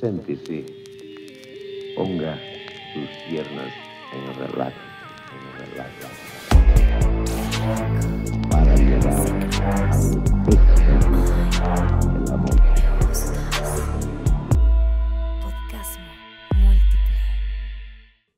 Séntese, ponga sus piernas en relax, en relax. Para llegar a un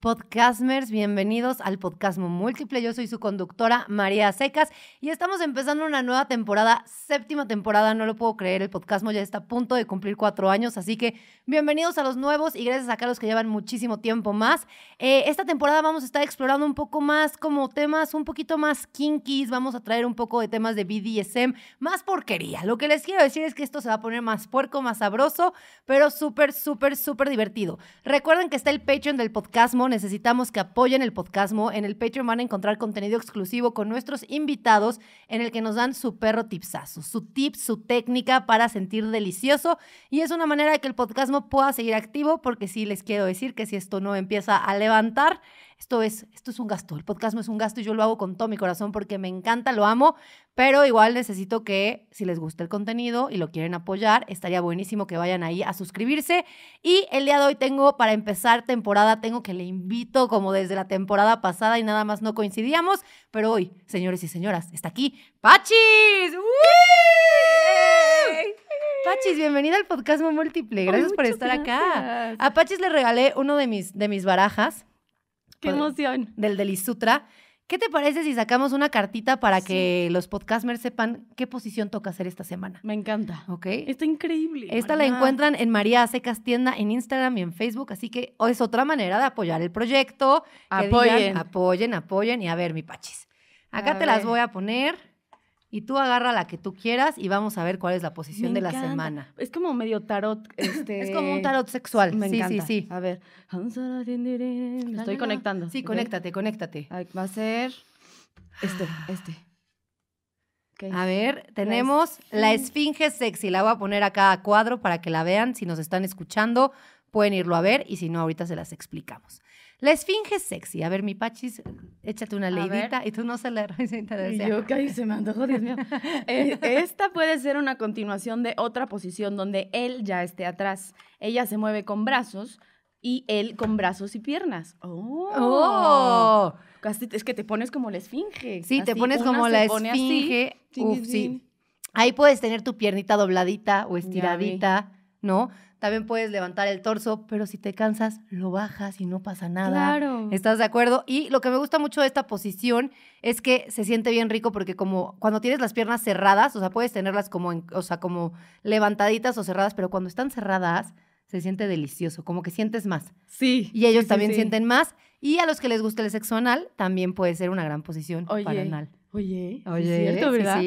Podcastmers, bienvenidos al podcast Múltiple. Yo soy su conductora María Secas y estamos empezando una nueva temporada, séptima temporada, no lo puedo creer, el podcast ya está a punto de cumplir cuatro años, así que bienvenidos a los nuevos y gracias a los que llevan muchísimo tiempo más. Eh, esta temporada vamos a estar explorando un poco más como temas un poquito más kinkies, vamos a traer un poco de temas de BDSM, más porquería. Lo que les quiero decir es que esto se va a poner más puerco, más sabroso, pero súper, súper, súper divertido. Recuerden que está el Patreon del Podcast necesitamos que apoyen el podcastmo. En el Patreon van a encontrar contenido exclusivo con nuestros invitados en el que nos dan su perro tipsazo, su tip, su técnica para sentir delicioso. Y es una manera de que el podcastmo pueda seguir activo porque si les quiero decir que si esto no empieza a levantar, esto es, esto es un gasto, el podcast es un gasto y yo lo hago con todo mi corazón porque me encanta, lo amo, pero igual necesito que si les gusta el contenido y lo quieren apoyar, estaría buenísimo que vayan ahí a suscribirse. Y el día de hoy tengo, para empezar temporada, tengo que le invito como desde la temporada pasada y nada más no coincidíamos, pero hoy, señores y señoras, está aquí Pachis. Pachis, bienvenida al podcast Múltiple. Gracias por estar acá. A Pachis le regalé uno de mis, de mis barajas ¡Qué emoción! Del Delisutra. ¿Qué te parece si sacamos una cartita para que los podcasters sepan qué posición toca hacer esta semana? Me encanta. ¿Ok? Está increíble. Esta la encuentran en María Secas Tienda en Instagram y en Facebook, así que es otra manera de apoyar el proyecto. Apoyen. apoyen, apoyen. Y a ver, mi pachis. Acá te las voy a poner y tú agarra la que tú quieras y vamos a ver cuál es la posición de la semana. Es como medio tarot, este... es como este, un tarot sexual. sí, sí, sí. A ver. estoy conectando. Sí, conéctate, conéctate. va a ser este, este. A ver, tenemos la mm. esfinge sexy. La voy a poner acá a cuadro para que la vean. Si nos están escuchando, pueden irlo a ver y si no, ahorita se las explicamos. La esfinge sexy. A ver, mi Pachis, échate una leidita y tú no se la Y Yo caí, se me antojó, Dios mío. Eh, esta puede ser una continuación de otra posición donde él ya esté atrás. Ella se mueve con brazos y él con brazos y piernas. ¡Oh! oh. es que te pones como la esfinge. Sí, te pones como la esfinge. sí. Ahí puedes tener tu piernita dobladita o estiradita, ¿no? también puedes levantar el torso, pero si te cansas, lo bajas y no pasa nada. Claro. ¿Estás de acuerdo? Y lo que me gusta mucho de esta posición es que se siente bien rico porque como cuando tienes las piernas cerradas, o sea, puedes tenerlas como, o sea, como levantaditas o cerradas, pero cuando están cerradas se siente delicioso, como que sientes más. Sí. Y ellos también sienten más. Y a los que les gusta el sexo anal, también puede ser una gran posición para anal. Oye, cierto, ¿verdad?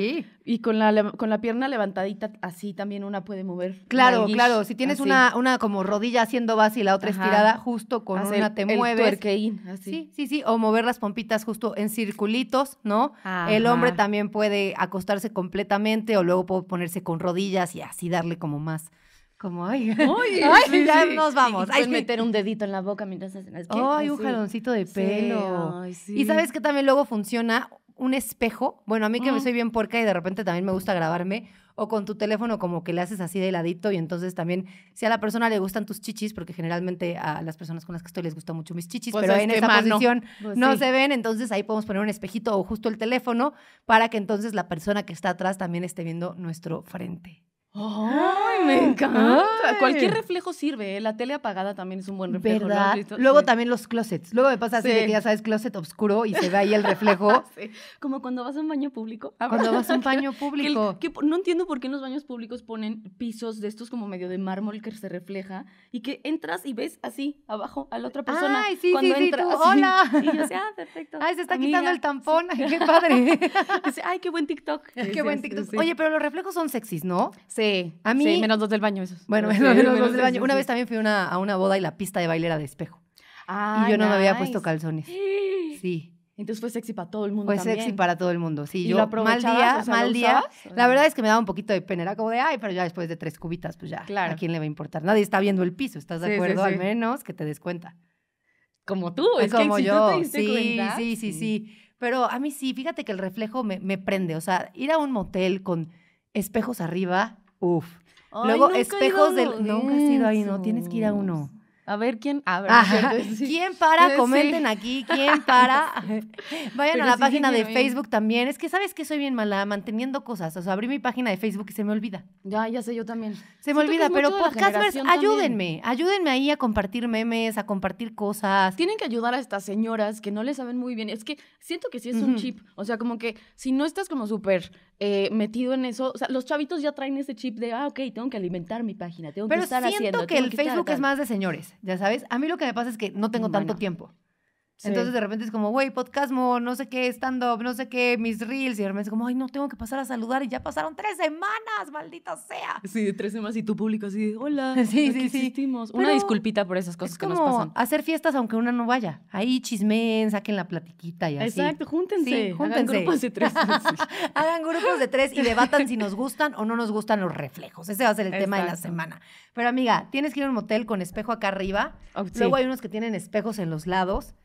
Y con la, con la pierna levantadita, así también una puede mover. Claro, claro. Si tienes una, una como rodilla haciendo base y la otra estirada, justo con una te el Sí, sí, sí. O mover las pompitas justo en circulitos, ¿no? El hombre también puede acostarse completamente o luego puede ponerse con rodillas y así darle como más. Como, ay, ay, ya nos vamos. Hay meter un dedito en la boca mientras hacen las Ay, un jaloncito de pelo. y sabes que también luego funciona un espejo. Bueno, a mí que me mm. soy bien porca y de repente también me gusta grabarme. O con tu teléfono como que le haces así de ladito y entonces también, si a la persona le gustan tus chichis, porque generalmente a las personas con las que estoy les gustan mucho mis chichis, pues pero en esa posición pues no se ven, entonces ahí podemos poner un espejito o justo el teléfono para que entonces la persona que está atrás también esté viendo nuestro frente. ¡Ay, me encanta! Cualquier reflejo sirve, ¿eh? la tele apagada también es un buen reflejo. ¿Verdad? Luego también los closets. Luego me pasa así ya sabes, closet oscuro y se ve ahí el reflejo. Como cuando vas a un baño público. Cuando vas a un baño público. no entiendo por qué en los baños públicos ponen pisos de estos como medio de mármol que se refleja y que entras y ves así, abajo, a la otra persona. ¡Ay, sí, cuando sí, entras, ¡Hola! Y yo sé, ah, perfecto. ¡Ay, se está quitando el tampón! ¡Qué padre! Dice, ¡Ay, qué buen TikTok! ¡Qué buen TikTok! Oye, pero los reflejos son sexys, ¿no? Sí. A mí. menos dos del baño, esos. Bueno, menos, dos del baño. una vez también fui a una boda y la pista de baile era de espejo. Ah, y yo no me había puesto calzones. Sí. Entonces fue sexy para todo el mundo. Fue sexy para todo el mundo, sí. yo, mal día, mal día. La ah. verdad es que me daba un poquito de pena, era como de, ay, pero ya después de tres cubitas, pues ya, claro. ¿a quién le va a importar? Nadie está viendo el piso, ¿estás de acuerdo? Al menos que te des cuenta. Como tú, es como que si yo. Tú sí, sí, sí, sí, Pero a mí sí, fíjate que el reflejo me prende. O sea, ir a un motel con espejos arriba, Uf. Luego, espejos del... Nunca has ido ahí, ¿no? Tienes que ir a uno. A ver quién. A ah, ¿Quién para? Comenten aquí. ¿Quién para? Vayan a la página de Facebook también. Es que sabes que soy bien mala manteniendo cosas. O sea, abrí mi página de Facebook y se me olvida. Ya, ya sé, yo también. Se me olvida, pero podcasters, ayúdenme. Ayúdenme ahí a compartir memes, a compartir cosas. Tienen que ayudar a estas señoras que no le saben muy bien. Es que siento que sí es un chip. O sea, como que si no estás como súper eh, metido en eso, o sea, los chavitos ya traen ese chip de, ah, ok, tengo que alimentar mi página, tengo Pero que estar haciendo. Pero siento que el Facebook es más de señores ya sabes. A mí lo que me pasa es que no tengo tanto tiempo. Entonces de repente es como, güey, podcast, no sé qué, stand-up, no sé qué, mis reels. Y de repente es como, ay, no, tengo que pasar a saludar. Y ya pasaron tres semanas, maldita sea. Sí, tres semanas y tu público así, hola. Sí, sí, sí. Una disculpita por esas cosas que nos pasan. hacer fiestas aunque una no vaya. Ahí chismen, saquen la platiquita y así. Exacto, júntense. júntense. Hagan grupos de tres. Hagan grupos de tres y debatan si nos gustan o no nos gustan los reflejos. Ese va a ser el tema de la semana. Pero amiga, tienes que ir a un motel con espejo acá arriba. Oh, Luego hay unos que tienen espejos en los lados.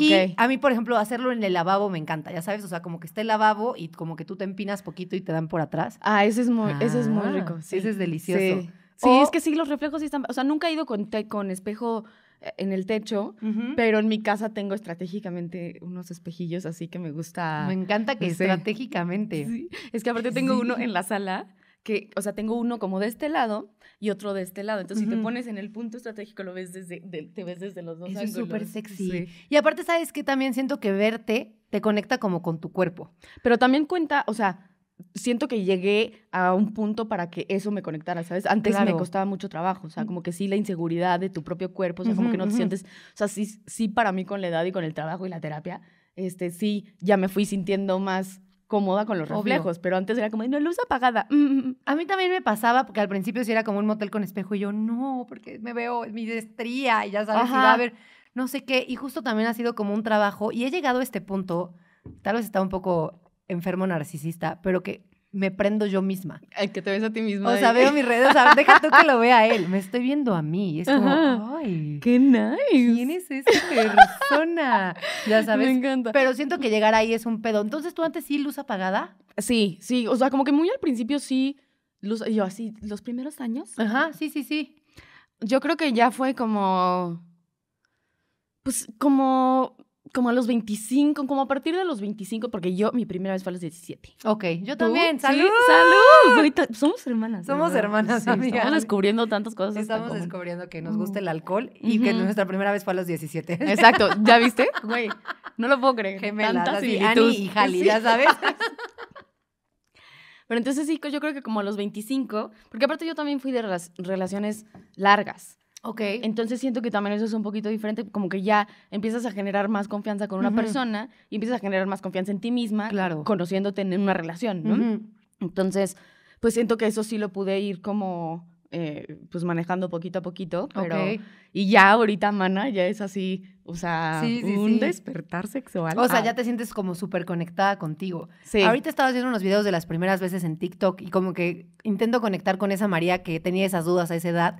Y a mí, por ejemplo, hacerlo en el lavabo me encanta, ya sabes, o sea, como que esté el lavabo y como que tú te empinas poquito y te dan por atrás. Ah, ese es muy, es muy ah, rico. Sí. Ese es delicioso. Sí, es que sí, los reflejos sí están, o sea, nunca he ido con, con espejo eh, en el techo, pero en mi casa tengo estratégicamente unos espejillos así que me gusta. Me encanta que estratégicamente. Sí. Es que aparte tengo uno en la sala que, o sea, tengo uno como de este lado y otro de este lado. Entonces, si te pones en el punto estratégico, lo ves desde, te ves desde los dos Eso ángulos. Es súper sexy. Y aparte, ¿sabes que También siento que verte te conecta como con tu cuerpo. Pero también cuenta, o sea, siento que llegué a un punto para que eso me conectara, ¿sabes? Antes me costaba mucho trabajo, o sea, mm. como que sí la inseguridad de tu propio cuerpo, o sea, como que no te sientes, o sea, sí, sí para mí con la edad y con el trabajo y la terapia, este, sí, ya me fui sintiendo más cómoda con los reflejos, pero antes era como, no, luz apagada. Mm, mm, mm. A mí también me pasaba, porque al principio sí era como un motel con espejo y yo, no, porque me veo mi estría y ya sabes, va a ver, no sé qué. Y justo también ha sido como un trabajo y he llegado a este punto, tal vez está un poco enfermo narcisista, pero que me prendo yo misma. Ay, que te ves a ti misma. O sea, veo mis redes, o sea, deja tú que lo vea él, me estoy viendo a mí. Es como, ay, qué nice. ¿Quién es esa persona? ya sabes. Me encanta. Pero siento que llegar ahí es un pedo. Entonces, ¿tú antes sí luz apagada? Sí, sí, o sea, como que muy al principio sí, luz, yo así, los primeros años. Ajá, sí, sí, sí. Yo creo que ya fue como, pues como como a los 25, como a partir de los 25, porque yo mi primera vez fue a los 17. Ok, yo también. ¡Salud! ¡Salud! Somos hermanas. Somos hermanas, sí, Estamos descubriendo tantas cosas. Estamos descubriendo que nos gusta el mm. alcohol y que nuestra primera vez fue a los 17. Exacto, ¿ya viste? Güey, no lo puedo creer. Gemelas, así, Ani y Jali, ya sabes. Pero entonces sí, yo creo que como a los 25, porque aparte yo también fui de relaciones largas. Ok. Entonces siento que también eso es un poquito diferente, como que ya empiezas a generar más confianza con una persona y empiezas a generar más confianza en ti misma, claro. conociéndote en una relación, ¿no? Entonces, pues siento que eso sí lo pude ir como... Eh, pues manejando poquito a poquito, pero y ya ahorita, mana, ya es así, o sea, un despertar sexual. O sea, ah. ya te sientes como súper conectada contigo. Ahorita estaba viendo unos videos de las primeras veces en TikTok y como que intento conectar con esa María que tenía esas dudas a esa edad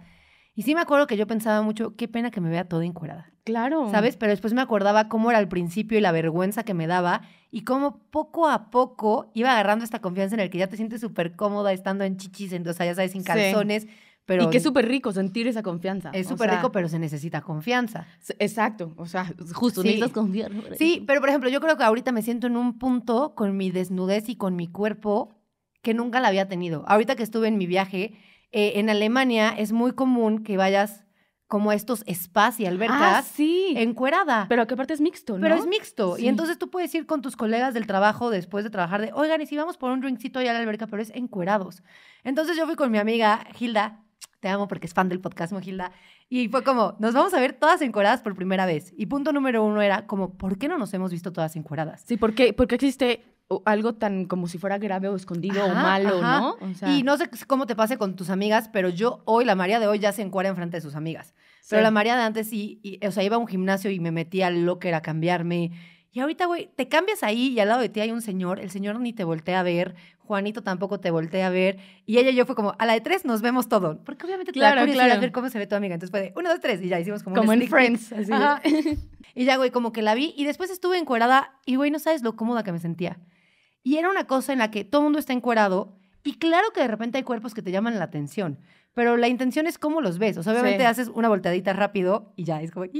y sí me acuerdo que yo pensaba mucho, qué pena que me vea toda encuerada. Claro. ¿Sabes? Pero después me acordaba cómo era al principio y la vergüenza que me daba y cómo poco a poco iba agarrando esta confianza en el que ya te sientes súper cómoda estando en chichis, en, o sea, ya sabes, sin calzones. Pero y que es súper rico sentir esa confianza. Es súper rico, pero se necesita confianza. Exacto, o sea, justo necesitas confiar. Sí, pero por ejemplo, yo creo que ahorita me siento en un punto con mi desnudez y con mi cuerpo que nunca la había tenido. Ahorita que estuve en mi viaje, eh, en Alemania es muy común que vayas como a estos spas y albercas ah, sí. encuerada. Pero que aparte es mixto, ¿no? Pero es mixto. Y entonces tú puedes ir con tus colegas del trabajo después de trabajar de, oigan, y si vamos por un drinkcito y a la alberca, pero es encuerados. Entonces yo fui con mi amiga Hilda, te amo porque es fan del podcast, Hilda y fue como, nos vamos a ver todas encueradas por primera vez. Y punto número uno era como, ¿por qué no nos hemos visto todas encueradas? Sí, ¿por qué, ¿Por existe algo tan como si fuera grave o escondido o malo, ¿no? y no sé cómo te pase con tus amigas, pero yo hoy, la María de hoy ya se en frente de sus amigas. Pero la María de antes sí, o sea, iba a un gimnasio y me metía al locker a cambiarme. Y ahorita, güey, te cambias ahí y al lado de ti hay un señor, el señor ni te voltea a ver, Juanito tampoco te voltea a ver, y ella y yo fue como, a la de tres nos vemos todo, porque obviamente te claro, curiosidad ver cómo se ve tu amiga, entonces fue de, uno, dos, tres, y ya hicimos como Como Friends, así. y ya, güey, como que la vi, y después estuve encuerada, y güey, no sabes lo cómoda que me sentía. Y era una cosa en la que todo el mundo está encuerado y claro que de repente hay cuerpos que te llaman la atención, pero la intención es cómo los ves. O sea, obviamente haces una voltadita rápido y ya es como, ya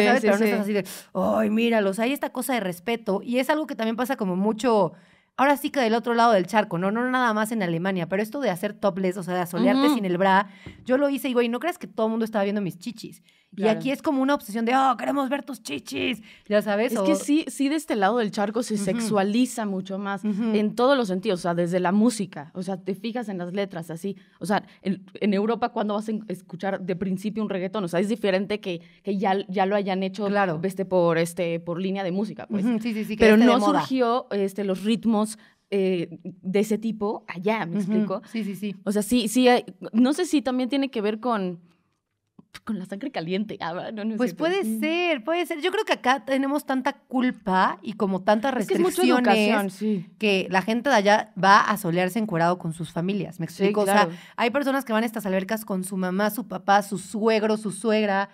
sabes, pero no estás así de, ay, míralos, hay esta cosa de respeto y es algo que también pasa como mucho ahora sí que del otro lado del charco, no, no nada más en Alemania, pero esto de hacer topless, o sea, de asolearte sin el bra, yo lo hice y, güey, ¿no creas que todo el mundo estaba viendo mis chichis? Y aquí es como una obsesión de, oh, queremos ver tus chichis, ya sabes. Es que sí, sí, de este lado del charco se sexualiza mucho más en todos los sentidos, o sea, desde la música, o sea, te fijas en las letras, así. O sea, en, Europa, cuando vas a escuchar de principio un reggaetón? O sea, es diferente que, que ya, ya lo hayan hecho este, por, este, por línea de música, pues. sí, sí, sí, Pero no surgió este, los ritmos eh, de ese tipo allá, ¿me explico? Sí, sí, sí. O sea, sí, sí, no sé si también tiene que ver con, con la sangre caliente. Ah, pues puede ser, puede ser. Yo creo que acá tenemos tanta culpa y como tantas restricciones que, la gente de allá va a solearse encuerado con sus familias. Me explico. O sea, hay personas que van a estas albercas con su mamá, su papá, su suegro, su suegra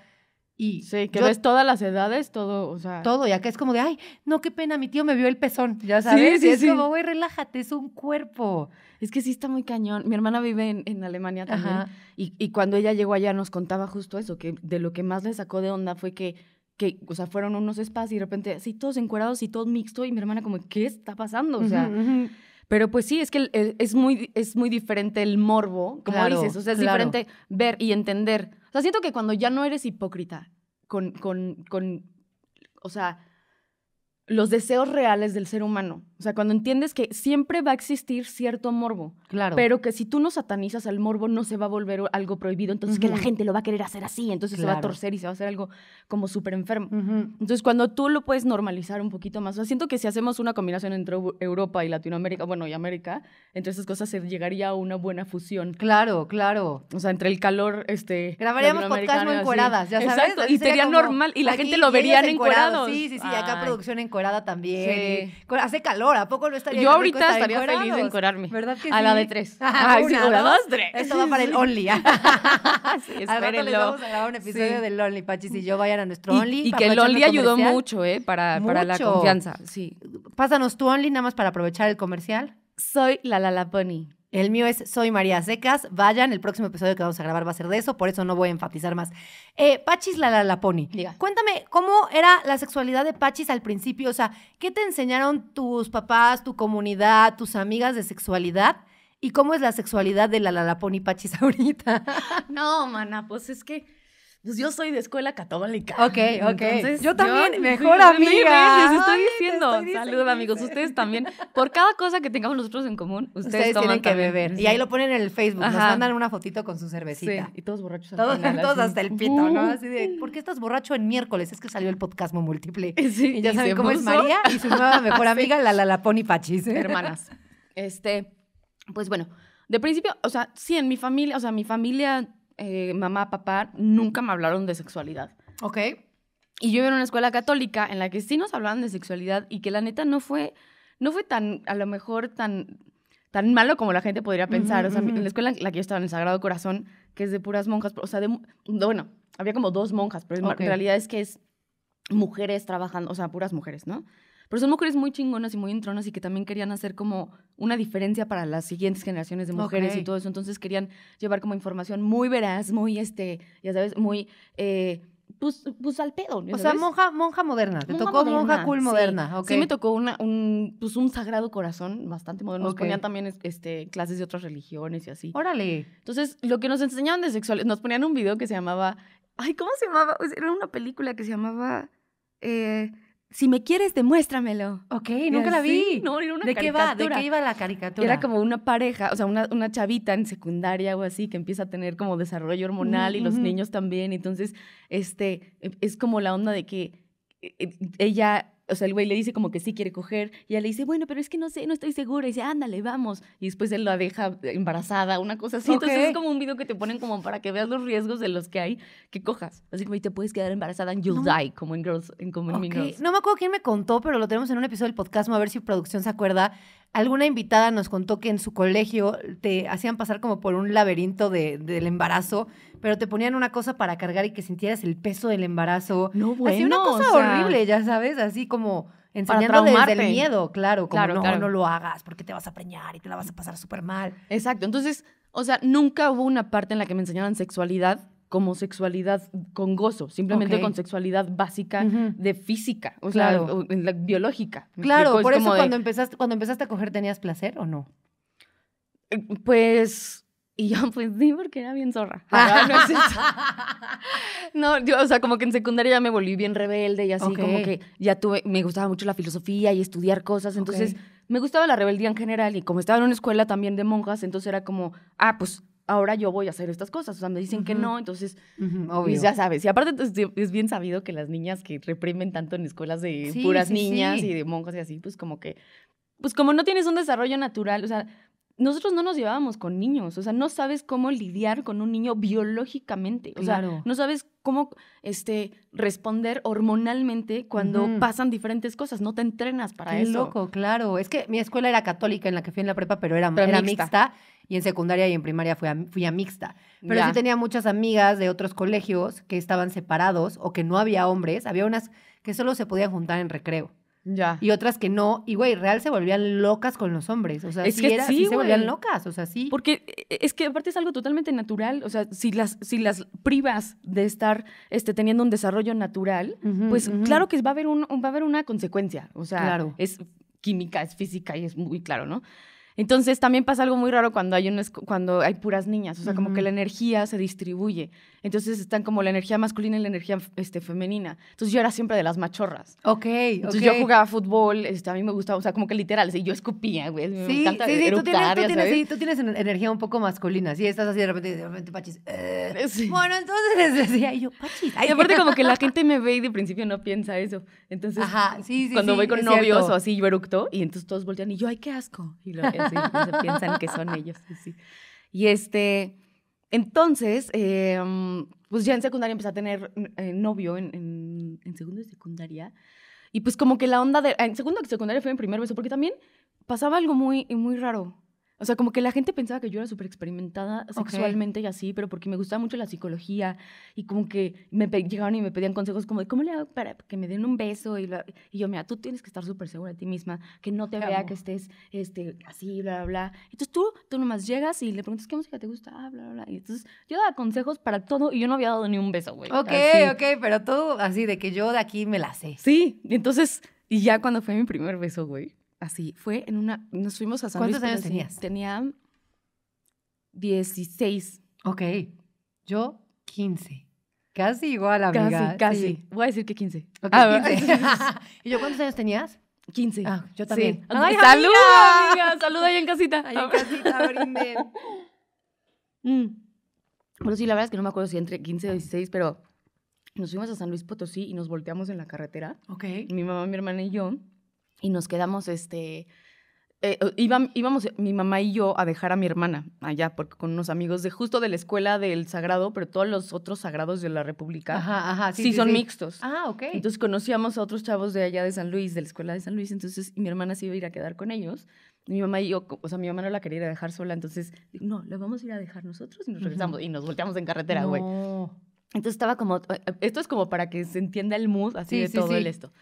y sí, que ves todas las edades, todo, o sea. Todo, y acá es como de, ay, no, qué pena, mi tío me vio el pezón, ya sabes. y es como, güey, relájate, es un cuerpo. Es que sí está muy cañón. Mi hermana vive en, en Alemania también. Y, y, cuando ella llegó allá nos contaba justo eso, que de lo que más le sacó de onda fue que, que o sea, fueron unos spas y de repente, así todos encuerados y todo mixto. Y mi hermana como, ¿qué está pasando? O sea... Pero pues sí, es que es muy, es muy diferente el morbo, como dices. O sea, es diferente ver y entender. O sea, siento que cuando ya no eres hipócrita con, con, con o sea, los deseos reales del ser humano. O sea, cuando entiendes que siempre va a existir cierto morbo. Claro. Pero que si tú no satanizas al morbo, no se va a volver algo prohibido. Entonces, que la gente lo va a querer hacer así. Entonces, se va a torcer y se va a hacer algo como súper enfermo. Entonces, cuando tú lo puedes normalizar un poquito más. O sea, siento que si hacemos una combinación entre Europa y Latinoamérica, bueno, y América, entre esas cosas se llegaría a una buena fusión. Claro, claro. O sea, entre el calor, este. Grabaríamos podcast muy encueradas, ya sabes. Exacto. Y sería, normal. Y la gente lo vería encuerado. Sí, sí, sí. Acá producción encuerada encuerada también. Hace calor, ¿a poco no estaría Yo ahorita estaría feliz de encuerarme. ¿Verdad que a la de tres. A ah, Ay, sí, una, dos, tres. Esto va para el Only. ¿ah? sí, espérenlo. Les vamos a grabar un episodio del Only, Pachis y yo vayan a nuestro Only. Y que el Only ayudó mucho, ¿eh? Para, para la confianza, sí. Pásanos tu Only nada más para aprovechar el comercial. Soy la Lalaponi. El mío es Soy María Secas. Vayan, el próximo episodio que vamos a grabar va a ser de eso, por eso no voy a enfatizar más. Eh, Pachis la, la, Cuéntame, ¿cómo era la sexualidad de Pachis al principio? O sea, ¿qué te enseñaron tus papás, tu comunidad, tus amigas de sexualidad? ¿Y cómo es la sexualidad de la, la, Pachis ahorita? no, mana, pues es que pues yo soy de escuela católica. Ok, ok. Entonces, yo también, mejor amiga. Les estoy diciendo. Saludos, amigos. Ustedes también. Por cada cosa que tengamos nosotros en común, ustedes, ustedes tienen que beber. Y ahí lo ponen en el Facebook. Nos mandan una fotito con su cervecita. Y todos borrachos. Todos, hasta el pito, ¿no? Uh. Así de, ¿por qué estás borracho en miércoles? Es que salió el podcast múltiple. Sí, y ya saben cómo es María y su nueva mejor amiga, la, la, la Pony Pachis. Hermanas. Este, pues bueno, de principio, o sea, sí, en mi familia, o sea, mi familia eh, mamá, papá, nunca me hablaron de sexualidad. Ok. Y yo iba en una escuela católica en la que sí nos hablaban de sexualidad y que la neta no fue, no fue tan, a lo mejor tan, tan malo como la gente podría pensar. o sea, en la escuela en la que yo estaba, en el Sagrado Corazón, que es de puras monjas, o sea, de, bueno, había como dos monjas, pero en realidad es que es mujeres trabajando, o sea, puras mujeres, ¿no? Pero son mujeres muy chingonas y muy entronas y que también querían hacer como una diferencia para las siguientes generaciones de mujeres y todo eso. Entonces querían llevar como información muy veraz, muy, este, ya sabes, muy... Eh, pues, pues, al pedo. O sea, monja, monja moderna. Te tocó monja cool moderna. Sí, sí me tocó una, un, pues, un sagrado corazón bastante moderno. Nos ponían también este, clases de otras religiones y así. Órale. Entonces, lo que nos enseñaban de sexuales, nos ponían un video que se llamaba. Ay, ¿cómo se llamaba? Era una película que se llamaba. Eh, si me quieres, demuéstramelo. Ok, nunca la vi. no, era una ¿De caricatura. qué ¿De qué iba la caricatura? Era como una pareja, o sea, una, una chavita en secundaria o así que empieza a tener como desarrollo hormonal y los niños también. Entonces, este, e, es como la onda de que e, e, ella o sea, el güey le dice como que sí quiere coger, y ella le dice, bueno, pero es que no sé, no estoy segura, y dice, ándale, vamos, y después él la deja embarazada, una cosa así, entonces es como un video que te ponen como para que veas los riesgos de los que hay, que cojas, así como, y te puedes quedar embarazada en You'll Die, como en Girls, como en Girls. No me acuerdo quién me contó, pero lo tenemos en un episodio del podcast, a ver si producción se acuerda, Alguna invitada nos contó que en su colegio te hacían pasar como por un laberinto del embarazo, pero te ponían una cosa para cargar y que sintieras el peso del embarazo. No, bueno. Así una cosa horrible, ya sabes, así como enseñando desde el miedo, claro, como claro, no, no lo hagas porque te vas a preñar y te la vas a pasar súper mal. Exacto, entonces, o sea, nunca hubo una parte en la que me enseñaran sexualidad como sexualidad con gozo, simplemente con sexualidad básica de física, o sea, biológica. Claro, por eso cuando, empezaste, cuando empezaste a coger, ¿tenías placer o no? Eh, pues... Y yo, pues sí, porque era bien zorra. Ah, no, yo, o sea, como que en secundaria ya me volví bien rebelde y así, como que ya tuve, me gustaba mucho la filosofía y estudiar cosas, entonces me gustaba la rebeldía en general y como estaba en una escuela también de monjas, entonces era como, ah, pues ahora yo voy a hacer estas cosas. O sea, me dicen que no, entonces, pues, ya sabes. Y aparte pues, es bien sabido que las niñas que reprimen tanto en escuelas de puras niñas y de monjas y así, pues como que, pues como no tienes un desarrollo natural, o sea, nosotros no nos llevábamos con niños, o sea, no sabes cómo lidiar con un niño biológicamente, o sea, no sabes cómo este, responder hormonalmente cuando pasan diferentes cosas, no te entrenas para Qué loco, claro. Es que mi escuela era católica en la que fui en la prepa, pero era, pero era mixta y en secundaria y en primaria fui a, mixta. Pero sí tenía muchas amigas de otros colegios que estaban separados o que no había hombres. Había unas que solo se podían juntar en recreo. Ya. Y otras que no. Y, güey, real se volvían locas con los hombres. O sea, es que era, se volvían locas. O sea, sí. Porque eh, es que aparte es algo totalmente natural. O sea, si las, si las privas de estar este, teniendo un desarrollo natural, pues claro que va a, haber un, va a haber una consecuencia. O sea, claro. es química, es física y es muy claro, ¿no? Entonces también pasa algo muy raro cuando hay, un, cuando hay puras niñas, o sea, como que la energía se distribuye. Entonces están como la energía masculina y la energía este, femenina. Entonces yo era siempre de las machorras. Ok, Entonces yo jugaba fútbol, este, a mí me gustaba, o sea, como que literal, y yo escupía, güey. Sí, sí, tú tienes, energía un poco masculina, sí, estás así de repente, de repente, Pachis. Eh. Bueno, entonces decía yo, Pachis. Y aparte como que la gente me ve y de principio no piensa eso. Entonces, Ajá, sí, cuando voy con novios o así, yo eructo y entonces todos voltean y yo, ay, qué asco. Y lo, sí, se piensan que son ellos, Y este, entonces, em, pues ya en secundaria empecé a tener eh, novio en, en, en, segundo de secundaria. Y pues como que la onda de... En segundo de secundaria fue en primer beso, porque también pasaba algo muy, muy raro. O sea, como que la gente pensaba que yo era súper experimentada sexualmente y así, pero porque me gustaba mucho la psicología y como que me llegaban y me pedían consejos como de cómo le hago para que me den un beso y, yo, mira, tú tienes que estar súper segura de ti misma, que no te vea que estés este, así, bla, bla, bla. Entonces tú, tú nomás llegas y le preguntas qué música te gusta, ah, bla, bla, bla. Y entonces yo daba consejos para todo y yo no había dado ni un beso, güey. Ok, ok, pero tú así de que yo de aquí me la sé. Sí, entonces, y ya cuando fue mi primer beso, güey así. Fue en una. Nos fuimos a San ¿Cuántos Luis. ¿Cuántos años tenías? Tenía 16. Ok. Yo 15. Casi igual, amiga. Casi, casi. Voy a decir que 15. Okay, 15. Ah, ¿Y yo cuántos años tenías? 15. Ah, yo también. Sí. Ay, ¡Saluda, amiga! ¡Saluda ahí en casita! Ahí en casita, brinden. Mm. Bueno, sí, la verdad es que no me acuerdo si entre 15 o 16, pero nos fuimos a San Luis Potosí y nos volteamos en la carretera. Ok. Mi mamá, mi hermana y yo y nos quedamos, este, eh, íbamos mi mamá y yo a dejar a mi hermana allá, porque con unos amigos de justo de la escuela del Sagrado, pero todos los otros sagrados de la República ajá, ajá, sí, son mixtos. Ah, ok. Entonces conocíamos a otros chavos de allá de San Luis, de la escuela de San Luis, entonces mi hermana se iba a ir a quedar con ellos. Mi mamá y yo, o sea, mi mamá no la quería ir a dejar sola, entonces, no, la vamos a ir a dejar nosotros y nos regresamos y nos volteamos en carretera, güey. Entonces estaba como, eh, eh, esto es como para que se entienda el mood así de todo el esto.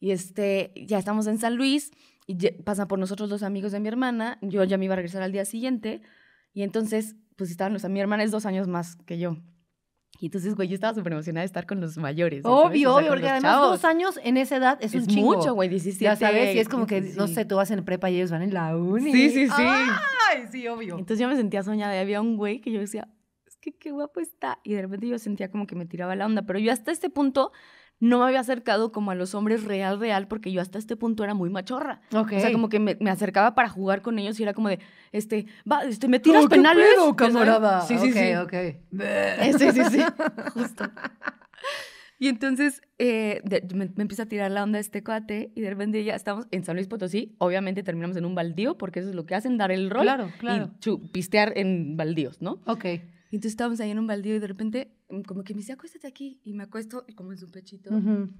Y este, ya estamos en San Luis y pasan por nosotros los amigos de mi hermana. Yo ya me iba a regresar al día siguiente. Y entonces, pues estaban los, mi hermana es dos años más que yo. Y entonces, güey, yo estaba súper emocionada de estar con los mayores. Obvio, obvio, porque además dos años en esa edad es, un chingo. mucho, güey, 17. Ya sabes, y es como que, no sé, tú vas en prepa y ellos van en la uni. Sí, sí, sí. Ay, sí, obvio. Entonces yo me sentía soñada y había un güey que yo decía, es que qué guapo está. Y de repente yo sentía como que me tiraba la onda. Pero yo hasta este punto no me había acercado como a los hombres real, real, porque yo hasta este punto era muy machorra. O sea, como que me, acercaba para jugar con ellos y era como de, este, va, este, ¿me tiras penales? camarada? Sí, sí, sí. Okay. Eh, sí, sí, sí, justo. Y entonces eh, me, empieza a tirar la onda este cuate y de repente ya estamos en San Luis Potosí. Obviamente terminamos en un baldío porque eso es lo que hacen, dar el rol claro, y pistear en baldíos, ¿no? Ok. Entonces estábamos ahí en un baldío y de repente mm, como que me dice, acuéstate aquí. Y me acuesto y como es un pechito.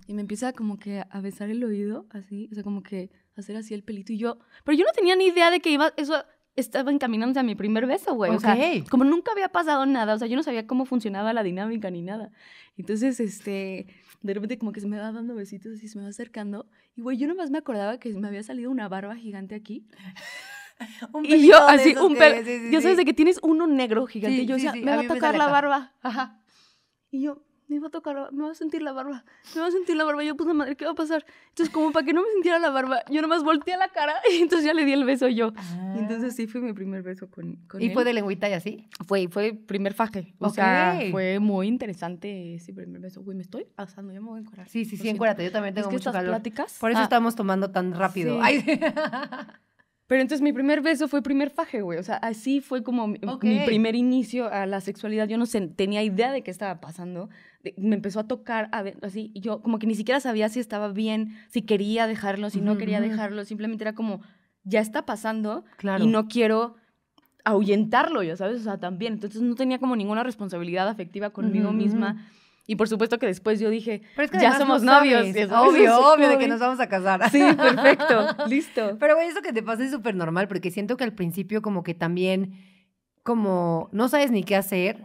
Y me empieza como que a besar el oído, así. O sea, como que hacer así el pelito. Y yo, pero yo no tenía ni idea de que iba, eso estaba encaminándose a mi primer beso, güey. O sea, como nunca había pasado nada. O sea, yo no sabía cómo funcionaba la dinámica ni nada. Entonces, este, de repente como que se me va dando besitos y se me va acercando. Y, güey, yo nomás me acordaba que me había salido una barba gigante aquí. y yo así, un pelo. yo sí. sabes de que tienes uno negro gigante. y yo decía, me va a tocar la barba. Ajá. Y yo, me va a tocar, la, me va a sentir la barba, me va a sentir la barba. Yo, pues, madre, ¿qué va a pasar? Entonces, como para que no me sintiera la barba, yo nomás volteé la cara y entonces ya le di el beso yo. Ah. Y entonces sí fue mi primer beso con, con ¿Y fue de lengüita y así? Fue, fue primer faje. O sea, fue muy interesante ese primer beso. uy me estoy pasando, ya me voy a encurar. Sí, sí, sí, encuérdate yo también tengo es que mucho calor. Pláticas... Por eso ah. estamos tomando tan rápido. Sí. Ay. Pero entonces mi primer beso fue primer faje, güey. O sea, así fue como mi, primer inicio a la sexualidad. Yo no sé, tenía idea de qué estaba pasando. me empezó a tocar, así. yo como que ni siquiera sabía si estaba bien, si quería dejarlo, si no quería dejarlo. Simplemente era como, ya está pasando y no quiero ahuyentarlo, ya sabes, o sea, también. Entonces no tenía como ninguna responsabilidad afectiva conmigo misma y por supuesto que después yo dije, ya somos novios. obvio, obvio, de que nos vamos a casar. Sí, perfecto, listo. Pero güey, eso que te pasa es súper normal porque siento que al principio como que también como no sabes ni qué hacer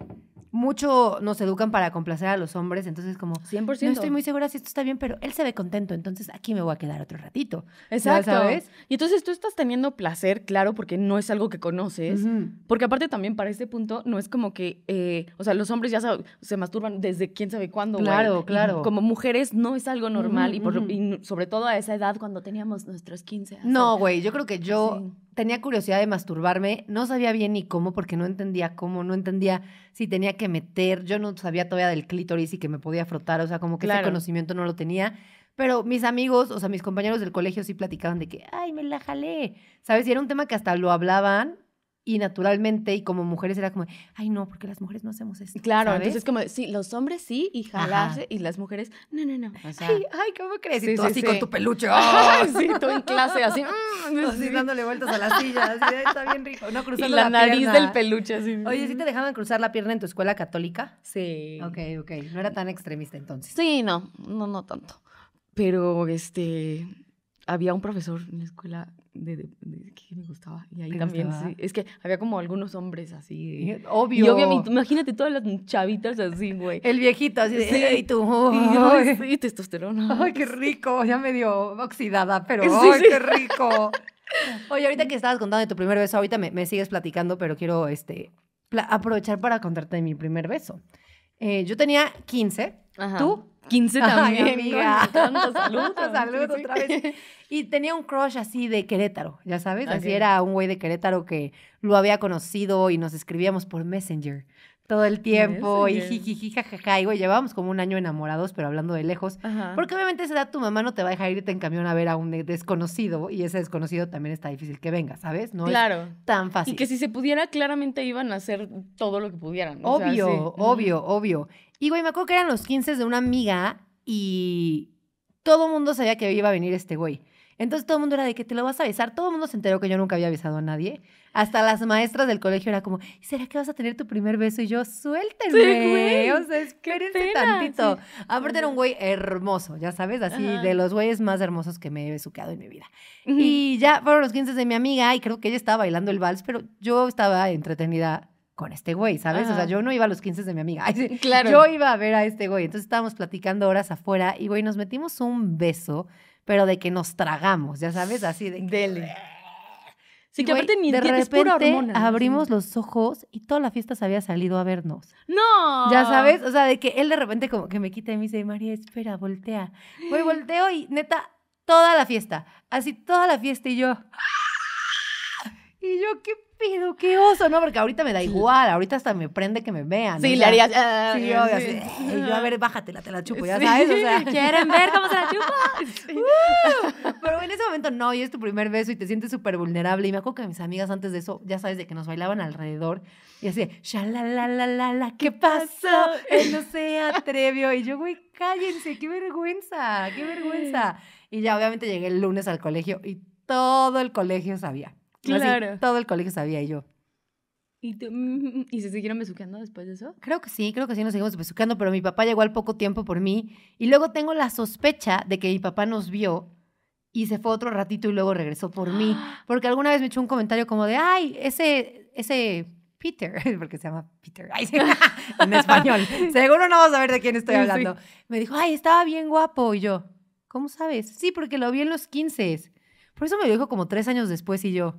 mucho nos educan para complacer a los hombres, entonces como 100%. No estoy muy segura si esto está bien, pero él se ve contento, entonces aquí me voy a quedar otro ratito. Exacto. ¿Sabes? Y entonces tú estás teniendo placer, claro, porque no es algo que conoces, porque aparte también para este punto no es como que, eh, o sea, los hombres ya se, masturban desde quién sabe cuándo. Claro, güey. claro. como mujeres no es algo normal y, por, sobre todo a esa edad cuando teníamos nuestros 15. Años. No, güey, yo creo que yo tenía curiosidad de masturbarme, no sabía bien ni cómo, porque no entendía cómo, no entendía si tenía que meter, yo no sabía todavía del clítoris y que me podía frotar, o sea, como que ese conocimiento no lo tenía. Pero mis amigos, o sea, mis compañeros del colegio sí platicaban de que, ay, me la jalé. ¿Sabes? Y era un tema que hasta lo hablaban y naturalmente, y como mujeres era como, ay no, porque las mujeres no hacemos eso. Claro, entonces es como, sí, los hombres sí, y jalarse, y las mujeres, no, no, no. ay, ¿cómo crees? Sí, y tú así con tu peluche. ¡ay! ¡ah! sí, tú en clase, así, mm, así dándole vueltas a la silla, así, está bien rico. No, cruzando y la, nariz del peluche, así. Oye, ¿sí te dejaban cruzar la pierna en tu escuela católica? Sí. Ok, ok, no era tan extremista entonces. Sí, no, no, no tanto. Pero, este, había un profesor en la escuela de, que me gustaba. Y ahí también, Es que había como algunos hombres así. obvio. Y obviamente, imagínate todas las chavitas así, güey. El viejito así y tú. y, testosterona. Ay, qué rico. Ya medio oxidada, pero ay, qué rico. Oye, ahorita que estabas contando de tu primer beso, ahorita me, sigues platicando, pero quiero este, aprovechar para contarte de mi primer beso. Eh, yo tenía 15, Ajá. tú 15 también. otra vez. Y tenía un crush así de Querétaro, ya sabes. Así era un güey de Querétaro que lo había conocido y nos escribíamos por Messenger todo el tiempo y jajaja. Y güey, llevábamos como un año enamorados, pero hablando de lejos. Porque obviamente a esa edad tu mamá no te va a dejar irte en camión a ver a un desconocido y ese desconocido también está difícil que venga, ¿sabes? No claro. es tan fácil. Y que si se pudiera, claramente iban a hacer todo lo que pudieran. obvio, obvio, obvio. Y güey, me acuerdo que eran los 15 de una amiga y todo mundo sabía que iba a venir este güey. Entonces todo el mundo era de que te lo vas a besar. Todo el mundo se enteró que yo nunca había besado a nadie. Hasta las maestras del colegio era como, ¿será que vas a tener tu primer beso? Y yo, suéltenme. Sí, güey. O sea, espérense tantito. Aparte era un güey hermoso, ya sabes, así de los güeyes más hermosos que me he besuqueado en mi vida. Y ya fueron los 15 de mi amiga y creo que ella estaba bailando el vals, pero yo estaba entretenida con este güey, ¿sabes? O sea, yo no iba a los 15 de mi amiga. Yo iba a ver a este güey. Entonces estábamos platicando horas afuera y, güey, nos metimos un beso pero de que nos tragamos, ya sabes, así de... Dele. Sí, que aparte ni de repente abrimos los ojos y toda la fiesta se había salido a vernos. ¡No! Ya sabes, o sea, de que él de repente como que me quita y me dice, María, espera, voltea. Voy, volteo y neta, toda la fiesta, así toda la fiesta y yo... Y yo, ¿qué pido, ¿Qué oso? No, porque ahorita me da igual. Ahorita hasta me prende que me vean. Sí, le harías. sí, yo, yo, a ver, bájatela, te la chupo, ya sabes. O sea, ¿quieren ver cómo se la chupo? Uh. pero en ese momento no, y es tu primer beso y te sientes súper vulnerable. Y me acuerdo que mis amigas antes de eso, ya sabes, de que nos bailaban alrededor y así, la ¿qué pasó? Él no se atrevió. Y yo, güey, cállense, qué vergüenza, qué vergüenza. Y ya, obviamente, llegué el lunes al colegio y todo el colegio sabía. Claro. todo el colegio sabía y yo. ¿Y, mm, ¿Y se siguieron besuqueando después de eso? Creo que sí, creo que sí nos seguimos besuqueando, pero mi papá llegó al poco tiempo por mí. Y luego tengo la sospecha de que mi papá nos vio y se fue otro ratito y luego regresó por mí. Porque alguna vez me echó un comentario como de, ay, ese, ese Peter, porque se llama Peter, ay, en español. Seguro no vas a ver de quién estoy hablando. Me dijo, ay, estaba bien guapo. Y yo, ¿cómo sabes? Sí, porque lo vi en los 15. Por eso me lo dijo como tres años después y yo,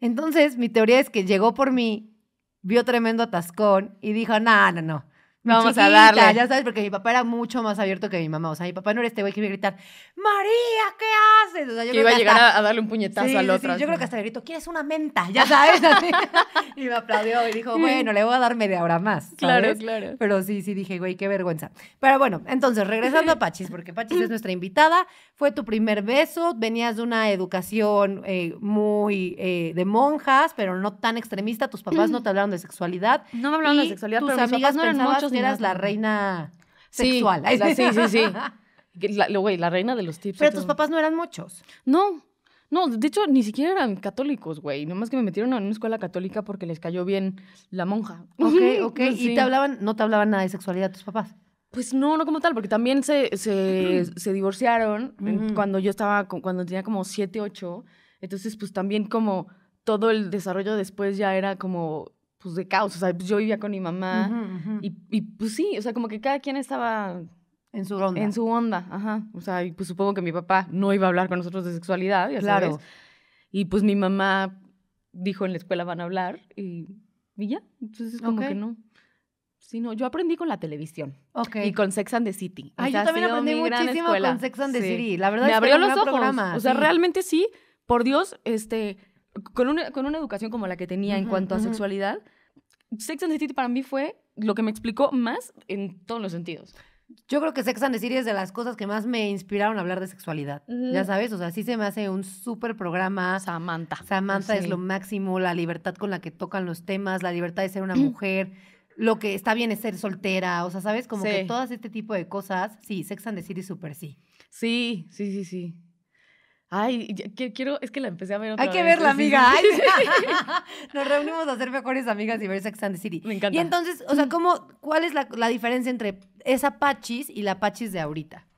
entonces, mi teoría es que llegó por mí, vio tremendo atascón y dijo, no, no, no, Vamos a darle. Ya sabes, porque mi papá era mucho más abierto que mi mamá. O sea, mi papá no era este güey que iba a gritar, María, ¿qué haces? O yo que iba a llegar a darle un puñetazo al otro. yo creo que hasta le grito, ¿quieres una menta? Ya sabes. y me aplaudió y dijo, bueno, le voy a dar media hora más. Claro, claro. Pero sí, sí, dije, güey, qué vergüenza. Pero bueno, entonces, regresando a Pachis, porque Pachis es nuestra invitada. Fue tu primer beso. Venías de una educación eh, muy eh, de monjas, pero no tan extremista. Tus papás no te hablaron de sexualidad. No me hablaron de sexualidad, tus amigas no eran eras la reina sexual. Sí, sí, sí. La, güey, la reina de los tips. Pero tus papás no eran muchos. No, no, de hecho, ni siquiera eran católicos, güey. Nomás que me metieron a una escuela católica porque les cayó bien la monja. Ok, ok. ¿Y pues te hablaban, no te hablaban nada de sexualidad tus papás? Pues no, no como tal, porque también se, se, divorciaron cuando yo estaba, cuando tenía como siete, ocho. Entonces, pues también como todo el desarrollo después ya era como pues, de caos, o sea, pues yo vivía con mi mamá Y, y, pues sí, o sea, como que cada quien estaba... En su onda. En su onda, ajá. O sea, y pues supongo que mi papá no iba a hablar con nosotros de sexualidad, ya claro. sabes. Y pues mi mamá dijo en la escuela van a hablar y, y ya, entonces es como que no. Sí, no, yo aprendí con la televisión. Ok. Y con Sex and the City. Ay, yo también aprendí muchísimo con Sex and the City. La verdad Me abrió los ojos. o sea, realmente sí, por Dios, este, con una, con una educación como la que tenía en cuanto a sexualidad, Sex and the City para mí fue lo que me explicó más en todos los sentidos. Yo creo que Sex and the City es de las cosas que más me inspiraron a hablar de sexualidad. Ya sabes, o sea, sí se me hace un súper programa. Samantha. Samantha es lo máximo, la libertad con la que tocan los temas, la libertad de ser una mujer, lo que está bien es ser soltera, o sea, sabes, como que todas este tipo de cosas. Sí, Sex and the City súper sí. Sí, sí, sí, sí. Ay, quiero, es que la empecé a ver otra vez. Hay que verla, amiga. nos reunimos a ser mejores amigas y ver Sex and the City. Me encanta. Y entonces, o sea, mm. ¿cuál es la, diferencia entre esa Pachis y la Pachis de ahorita?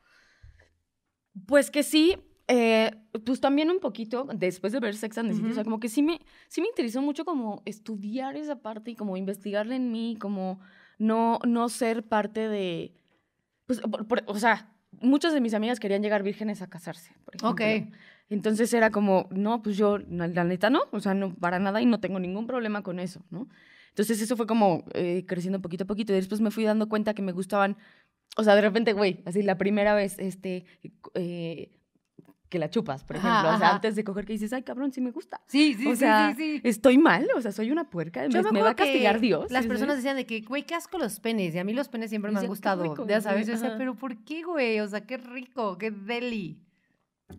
Pues que sí, eh, pues también un poquito, después de ver Sex and the City, o sea, como que sí me, sí me interesó mucho como estudiar esa parte y como investigarla en mí, como no, no ser parte de... Pues, o sea, muchas de mis amigas querían llegar vírgenes a casarse, por ejemplo. Ok. Entonces era como, no, pues yo, la neta no, o sea, no, para nada y no tengo ningún problema con eso, ¿no? Entonces eso fue como eh, creciendo poquito a poquito y después me fui dando cuenta que me gustaban, o sea, de repente, güey, así la primera vez, este, eh, que la chupas, por ejemplo. o sea, antes de coger que dices, ay, cabrón, sí me gusta. Sí, sí, o sea, sí, sí, Estoy mal, o sea, soy una puerca, me, me, va a castigar Dios. Las personas decían de que, güey, qué asco los penes. Y a mí los penes siempre me han gustado. ya sabes, yo decía, pero ¿por qué, güey? O sea, qué rico, qué deli.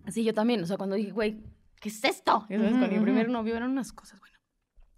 Sí, yo también. O sea, cuando dije, güey, ¿qué es esto? Eso sabes, Con mi primer novio eran unas cosas, bueno.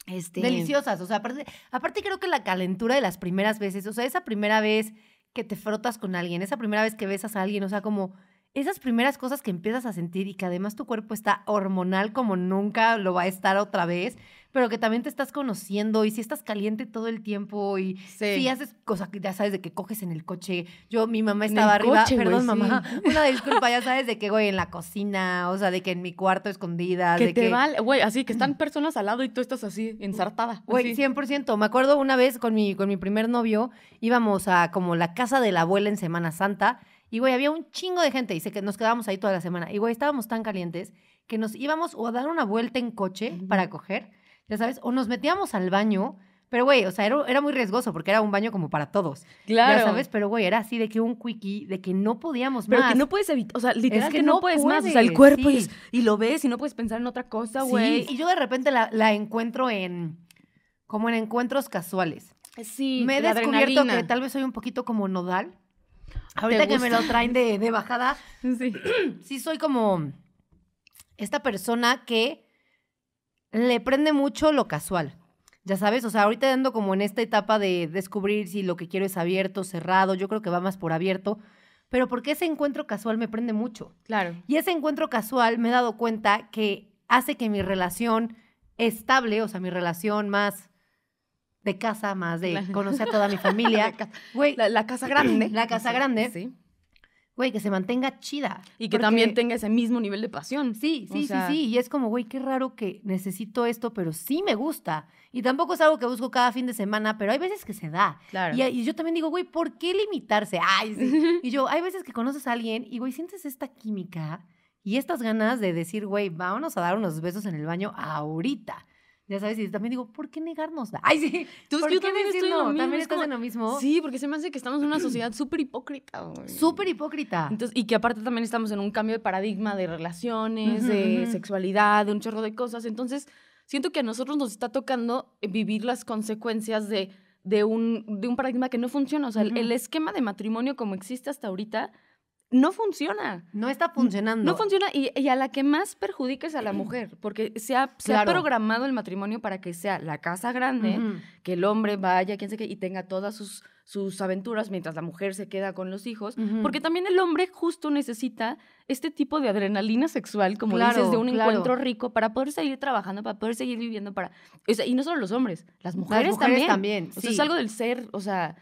Este... Deliciosas. O sea, aparte, aparte creo que la calentura de las primeras veces, o sea, esa primera vez que te frotas con alguien, esa primera vez que besas a alguien, o sea, como esas primeras cosas que empiezas a sentir y que además tu cuerpo está hormonal como nunca lo va a estar otra vez, pero que también te estás conociendo y si estás caliente todo el tiempo y si haces cosas que ya sabes de que coges en el coche. Yo, mi mamá estaba arriba, perdón, mamá, una disculpa, ya sabes de que, voy en la cocina, o sea, de que en mi cuarto escondida. Que de te que... güey, así que están personas al lado y tú estás así, ensartada. Güey, 100%. Me acuerdo una vez con mi, con mi primer novio, íbamos a como la casa de la abuela en Semana Santa y güey, había un chingo de gente y que nos quedábamos ahí toda la semana. Y güey, estábamos tan calientes que nos íbamos o a dar una vuelta en coche para coger, ya sabes, o nos metíamos al baño. Pero, güey, o sea, era, muy riesgoso porque era un baño como para todos. Claro. Ya sabes, pero, güey, era así de que un quickie, de que no podíamos más. Pero que no puedes evitar, o sea, literal que, no, puedes, más. O sea, el cuerpo y, lo ves y no puedes pensar en otra cosa, güey. Sí. Y yo de repente la, encuentro en, como en encuentros casuales. Sí, Me he descubierto que tal vez soy un poquito como nodal Ahorita que me lo traen de, bajada, sí. sí soy como esta persona que le prende mucho lo casual. Ya sabes, o sea, ahorita ando como en esta etapa de descubrir si lo que quiero es abierto, cerrado, yo creo que va más por abierto, pero porque ese encuentro casual me prende mucho. Claro. Y ese encuentro casual me he dado cuenta que hace que mi relación estable, o sea, mi relación más de casa, más de conocer a toda mi familia. la, casa grande. La casa grande. Sí. Güey, que se mantenga chida. Y que también tenga ese mismo nivel de pasión. Sí, sí, sí, sí. Y es como, güey, qué raro que necesito esto, pero sí me gusta. Y tampoco es algo que busco cada fin de semana, pero hay veces que se da. Claro. Y, yo también digo, güey, ¿por qué limitarse? Ay, y yo, hay veces que conoces a alguien y, güey, sientes esta química y estas ganas de decir, güey, vámonos a dar unos besos en el baño ahorita. Ya sabes, y también digo, ¿por qué negarnos? Ay, sí. Tú, yo también estoy en lo mismo? ¿También estás en lo mismo? Sí, porque se me hace que estamos en una sociedad súper hipócrita. Súper hipócrita. Entonces, y que aparte también estamos en un cambio de paradigma de relaciones, de sexualidad, de un chorro de cosas. Entonces, siento que a nosotros nos está tocando vivir las consecuencias de, de, un, de un paradigma que no funciona. O sea, el, el esquema de matrimonio como existe hasta ahorita no funciona. No está funcionando. No, funciona y, a la que más perjudica es a la mujer, porque se ha, se ha programado el matrimonio para que sea la casa grande, que el hombre vaya, quién sé qué, y tenga todas sus, sus aventuras mientras la mujer se queda con los hijos, porque también el hombre justo necesita este tipo de adrenalina sexual, como dices, de un encuentro rico para poder seguir trabajando, para poder seguir viviendo, para... y no solo los hombres, las mujeres, también. O sea, es algo del ser, o sea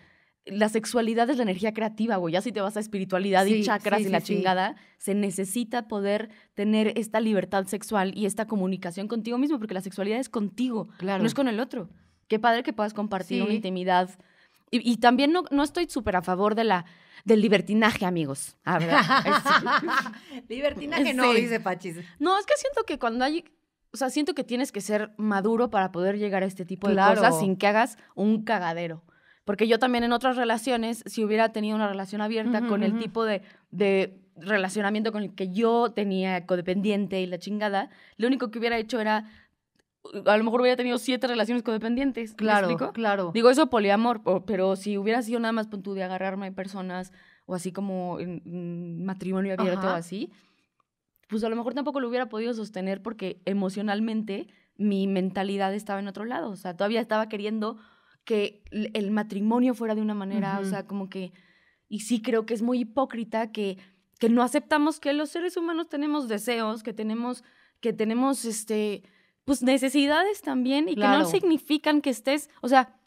la sexualidad es la energía creativa, güey. Ya si te vas a espiritualidad y chakras y la chingada, se necesita poder tener esta libertad sexual y esta comunicación contigo mismo, porque la sexualidad es contigo, no es con el otro. Qué padre que puedas compartir una intimidad. Y, también no, estoy súper a favor de la, del libertinaje, amigos. A ah, ver, libertinaje no, dice No, es que siento que cuando hay o sea, siento que tienes que ser maduro para poder llegar a este tipo de cosas sin que hagas un cagadero. Porque yo también en otras relaciones, si hubiera tenido una relación abierta con el tipo de, de relacionamiento con el que yo tenía codependiente y la chingada, lo único que hubiera hecho era a lo mejor hubiera tenido siete relaciones codependientes. Claro, claro. Digo eso poliamor, pero si hubiera sido nada más punto de agarrarme a personas o así como matrimonio abierto o así, pues a lo mejor tampoco lo hubiera podido sostener porque emocionalmente mi mentalidad estaba en otro lado. O sea, todavía estaba queriendo que el matrimonio fuera de una manera, o sea, como que, y sí creo que es muy hipócrita que, que no aceptamos que los seres humanos tenemos deseos, que tenemos, que tenemos, este, pues, necesidades también y que no significan que estés, o sea,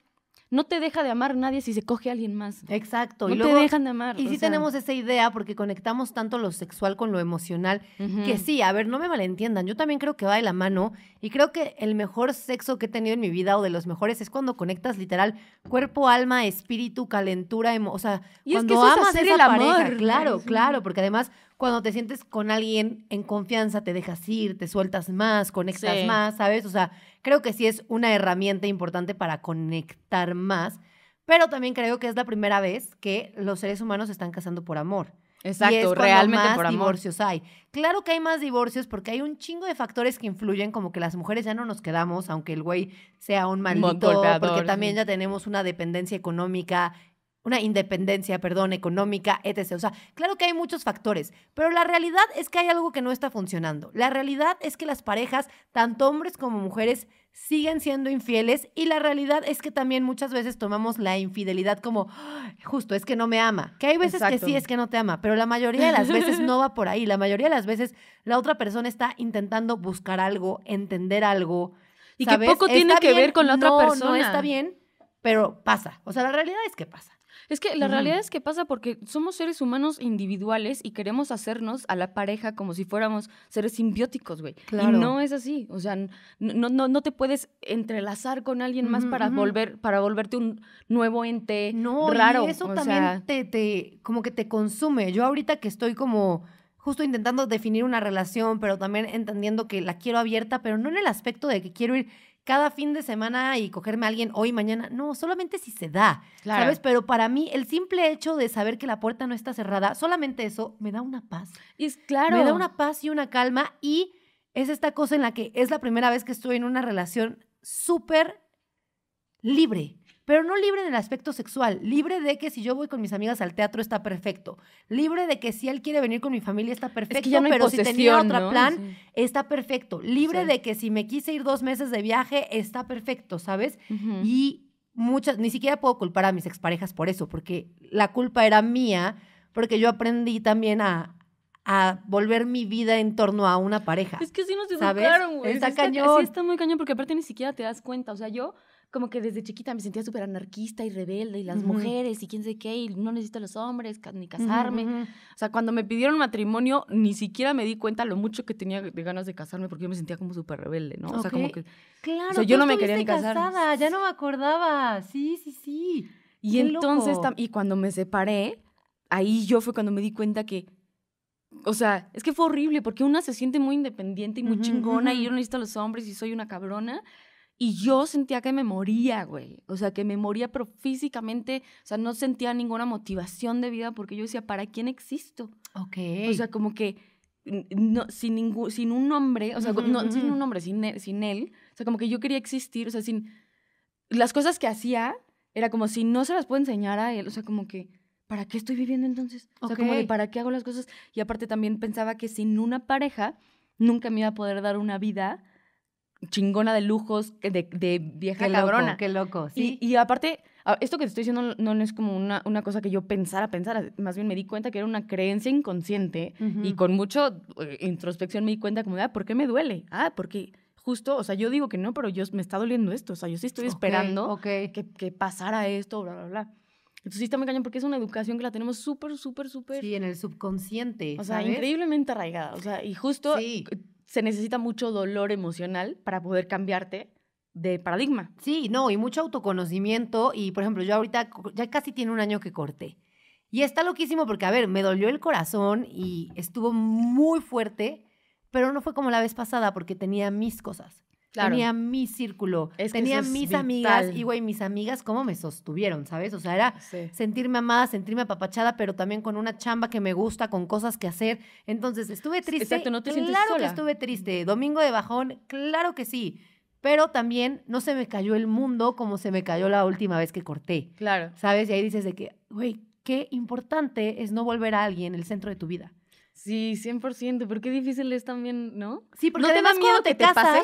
no te deja de amar nadie si se coge a alguien más. Exacto. No y te dejan de amar. Y sí tenemos esa idea porque conectamos tanto lo sexual con lo emocional, que sí, a ver, no me malentiendan, yo también creo que va de la mano y creo que el mejor sexo que he tenido en mi vida o de los mejores es cuando conectas literal cuerpo, alma, espíritu, calentura, o sea, cuando es el amor, claro, claro, porque además cuando te sientes con alguien en confianza, te dejas ir, te sueltas más, conectas más, ¿sabes? O sea, Creo que sí es una herramienta importante para conectar más, pero también creo que es la primera vez que los seres humanos están casando por amor. Exacto, y es realmente más por amor. divorcios hay. Claro que hay más divorcios porque hay un chingo de factores que influyen, como que las mujeres ya no nos quedamos, aunque el güey sea un maldito, porque también ya tenemos una dependencia económica una independencia, perdón, económica, etc. O sea, claro que hay muchos factores, pero la realidad es que hay algo que no está funcionando. La realidad es que las parejas, tanto hombres como mujeres, siguen siendo infieles y la realidad es que también muchas veces tomamos la infidelidad como justo es que no me ama, que hay veces que sí es que no te ama, pero la mayoría de las veces no va por ahí, la mayoría de las veces la otra persona está intentando buscar algo, entender algo. Y que poco tiene que ver con la otra no, persona. No está bien, pero pasa. O sea, la realidad es que pasa. Es que la realidad es que pasa porque somos seres humanos individuales y queremos hacernos a la pareja como si fuéramos seres simbióticos, güey. Claro. Y no es así. O sea, no, no, no te puedes entrelazar con alguien más para, volver, para volverte un nuevo ente no, raro. eso también te, como que te consume. Yo ahorita que estoy como justo intentando definir una relación, pero también entendiendo que la quiero abierta, pero no en el aspecto de que quiero ir cada fin de semana y cogerme a alguien hoy, mañana. No, solamente si se da, ¿sabes? Pero para mí, el simple hecho de saber que la puerta no está cerrada, solamente eso me da una paz. Y es claro. Me da una paz y una calma y es esta cosa en la que es la primera vez que estoy en una relación súper libre pero no libre en el aspecto sexual, libre de que si yo voy con mis amigas al teatro está perfecto, libre de que si él quiere venir con mi familia está perfecto, pero si tenía otro plan está perfecto, libre de que si me quise ir dos meses de viaje está perfecto, ¿sabes? Y muchas, ni siquiera puedo culpar a mis exparejas por eso, porque la culpa era mía, porque yo aprendí también a, a volver mi vida en torno a una pareja. Es que sí nos educaron, güey. Está, cañón. Sí está muy cañón porque aparte ni siquiera te das cuenta. O sea, yo como que desde chiquita me sentía súper anarquista y rebelde y las mujeres y quién sé qué, y no necesito a los hombres ni casarme. O sea, cuando me pidieron matrimonio, ni siquiera me di cuenta lo mucho que tenía de ganas de casarme porque yo me sentía como súper rebelde, ¿no? O sea, como que... Claro, yo pues no me quería ni casar. Casada, ya no me acordaba, sí, sí, sí. Y entonces, y cuando me separé, ahí yo fue cuando me di cuenta que... O sea, es que fue horrible porque una se siente muy independiente y muy chingona y yo no necesito a los hombres y soy una cabrona y yo sentía que me moría, güey. O sea, que me moría, pero físicamente, o sea, no sentía ninguna motivación de vida porque yo decía, ¿para quién existo? Ok. O sea, como que no, sin, ningún, sin un nombre, o sea, no, sin un nombre, sin, sin él. O sea, como que yo quería existir, o sea, sin... Las cosas que hacía era como si no se las puedo enseñar a él, o sea, como que... ¿Para qué estoy viviendo entonces? O sea, como de para qué hago las cosas. Y aparte también pensaba que sin una pareja nunca me iba a poder dar una vida chingona de lujos, de, vieja qué loco, cabrona. Qué loco, sí. Y, aparte, esto que te estoy diciendo no, no es como una, una, cosa que yo pensara, pensara. Más bien me di cuenta que era una creencia inconsciente y con mucha eh, introspección me di cuenta como, ah, ¿por qué me duele? Ah, porque justo, o sea, yo digo que no, pero yo me está doliendo esto. O sea, yo sí estoy esperando Que, que pasara esto, bla, bla, bla. Entonces sí está muy cañón porque es una educación que la tenemos súper, súper, súper. Sí, en el subconsciente. O sea, increíblemente arraigada. O sea, y justo se necesita mucho dolor emocional para poder cambiarte de paradigma. Sí, no, y mucho autoconocimiento. Y por ejemplo, yo ahorita ya casi tiene un año que corté. Y está loquísimo porque, a ver, me dolió el corazón y estuvo muy fuerte, pero no fue como la vez pasada porque tenía mis cosas. Tenía mi círculo, tenía mis amigas y, güey, mis amigas, ¿cómo me sostuvieron, sabes? O sea, era sentirme amada, sentirme apapachada, pero también con una chamba que me gusta, con cosas que hacer. Entonces, estuve triste. Claro que estuve triste. Domingo de bajón, claro que sí. Pero también no se me cayó el mundo como se me cayó la última vez que corté. Claro. ¿Sabes? Y ahí dices de que, güey, qué importante es no volver a alguien el centro de tu vida. Sí, 100%, qué difícil es también, ¿no? Sí, porque ¿No además te cuando te, te casas,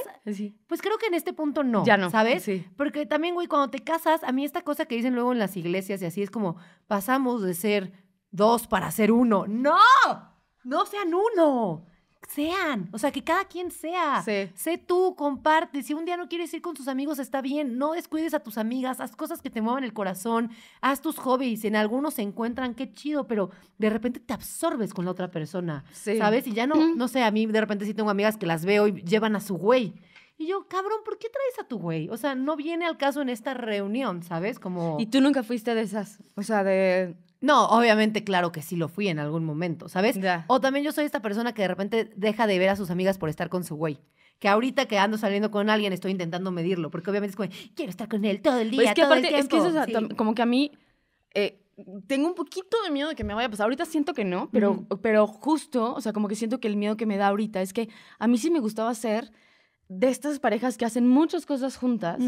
pues creo que en este punto no, ya no ¿sabes? Sí. Porque también, güey, cuando te casas, a mí esta cosa que dicen luego en las iglesias y así es como, pasamos de ser dos para ser uno. ¡No! ¡No sean uno! sean, o sea, que cada quien sea. Sé tú, comparte. Si un día no quieres ir con tus amigos, está bien. No descuides a tus amigas, haz cosas que te muevan el corazón, haz tus hobbies. En algunos se encuentran, qué chido, pero de repente te absorbes con la otra persona, sí. ¿sabes? Y ya no, mm. no sé, a mí de repente sí tengo amigas que las veo y llevan a su güey. Y yo, cabrón, ¿por qué traes a tu güey? O sea, no viene al caso en esta reunión, ¿sabes? Como... Y tú nunca fuiste de esas, o sea, de no, obviamente, claro que sí lo fui en algún momento, ¿sabes? O también yo soy esta persona que de repente deja de ver a sus amigas por estar con su güey. Que ahorita que ando saliendo con alguien estoy intentando medirlo, porque obviamente es como, quiero estar con él todo el pues día. es que todo aparte, es que es como que a mí. Eh, tengo un poquito de miedo de que me vaya Pues Ahorita siento que no, pero, pero justo, o sea, como que siento que el miedo que me da ahorita es que a mí sí me gustaba ser de estas parejas que hacen muchas cosas juntas,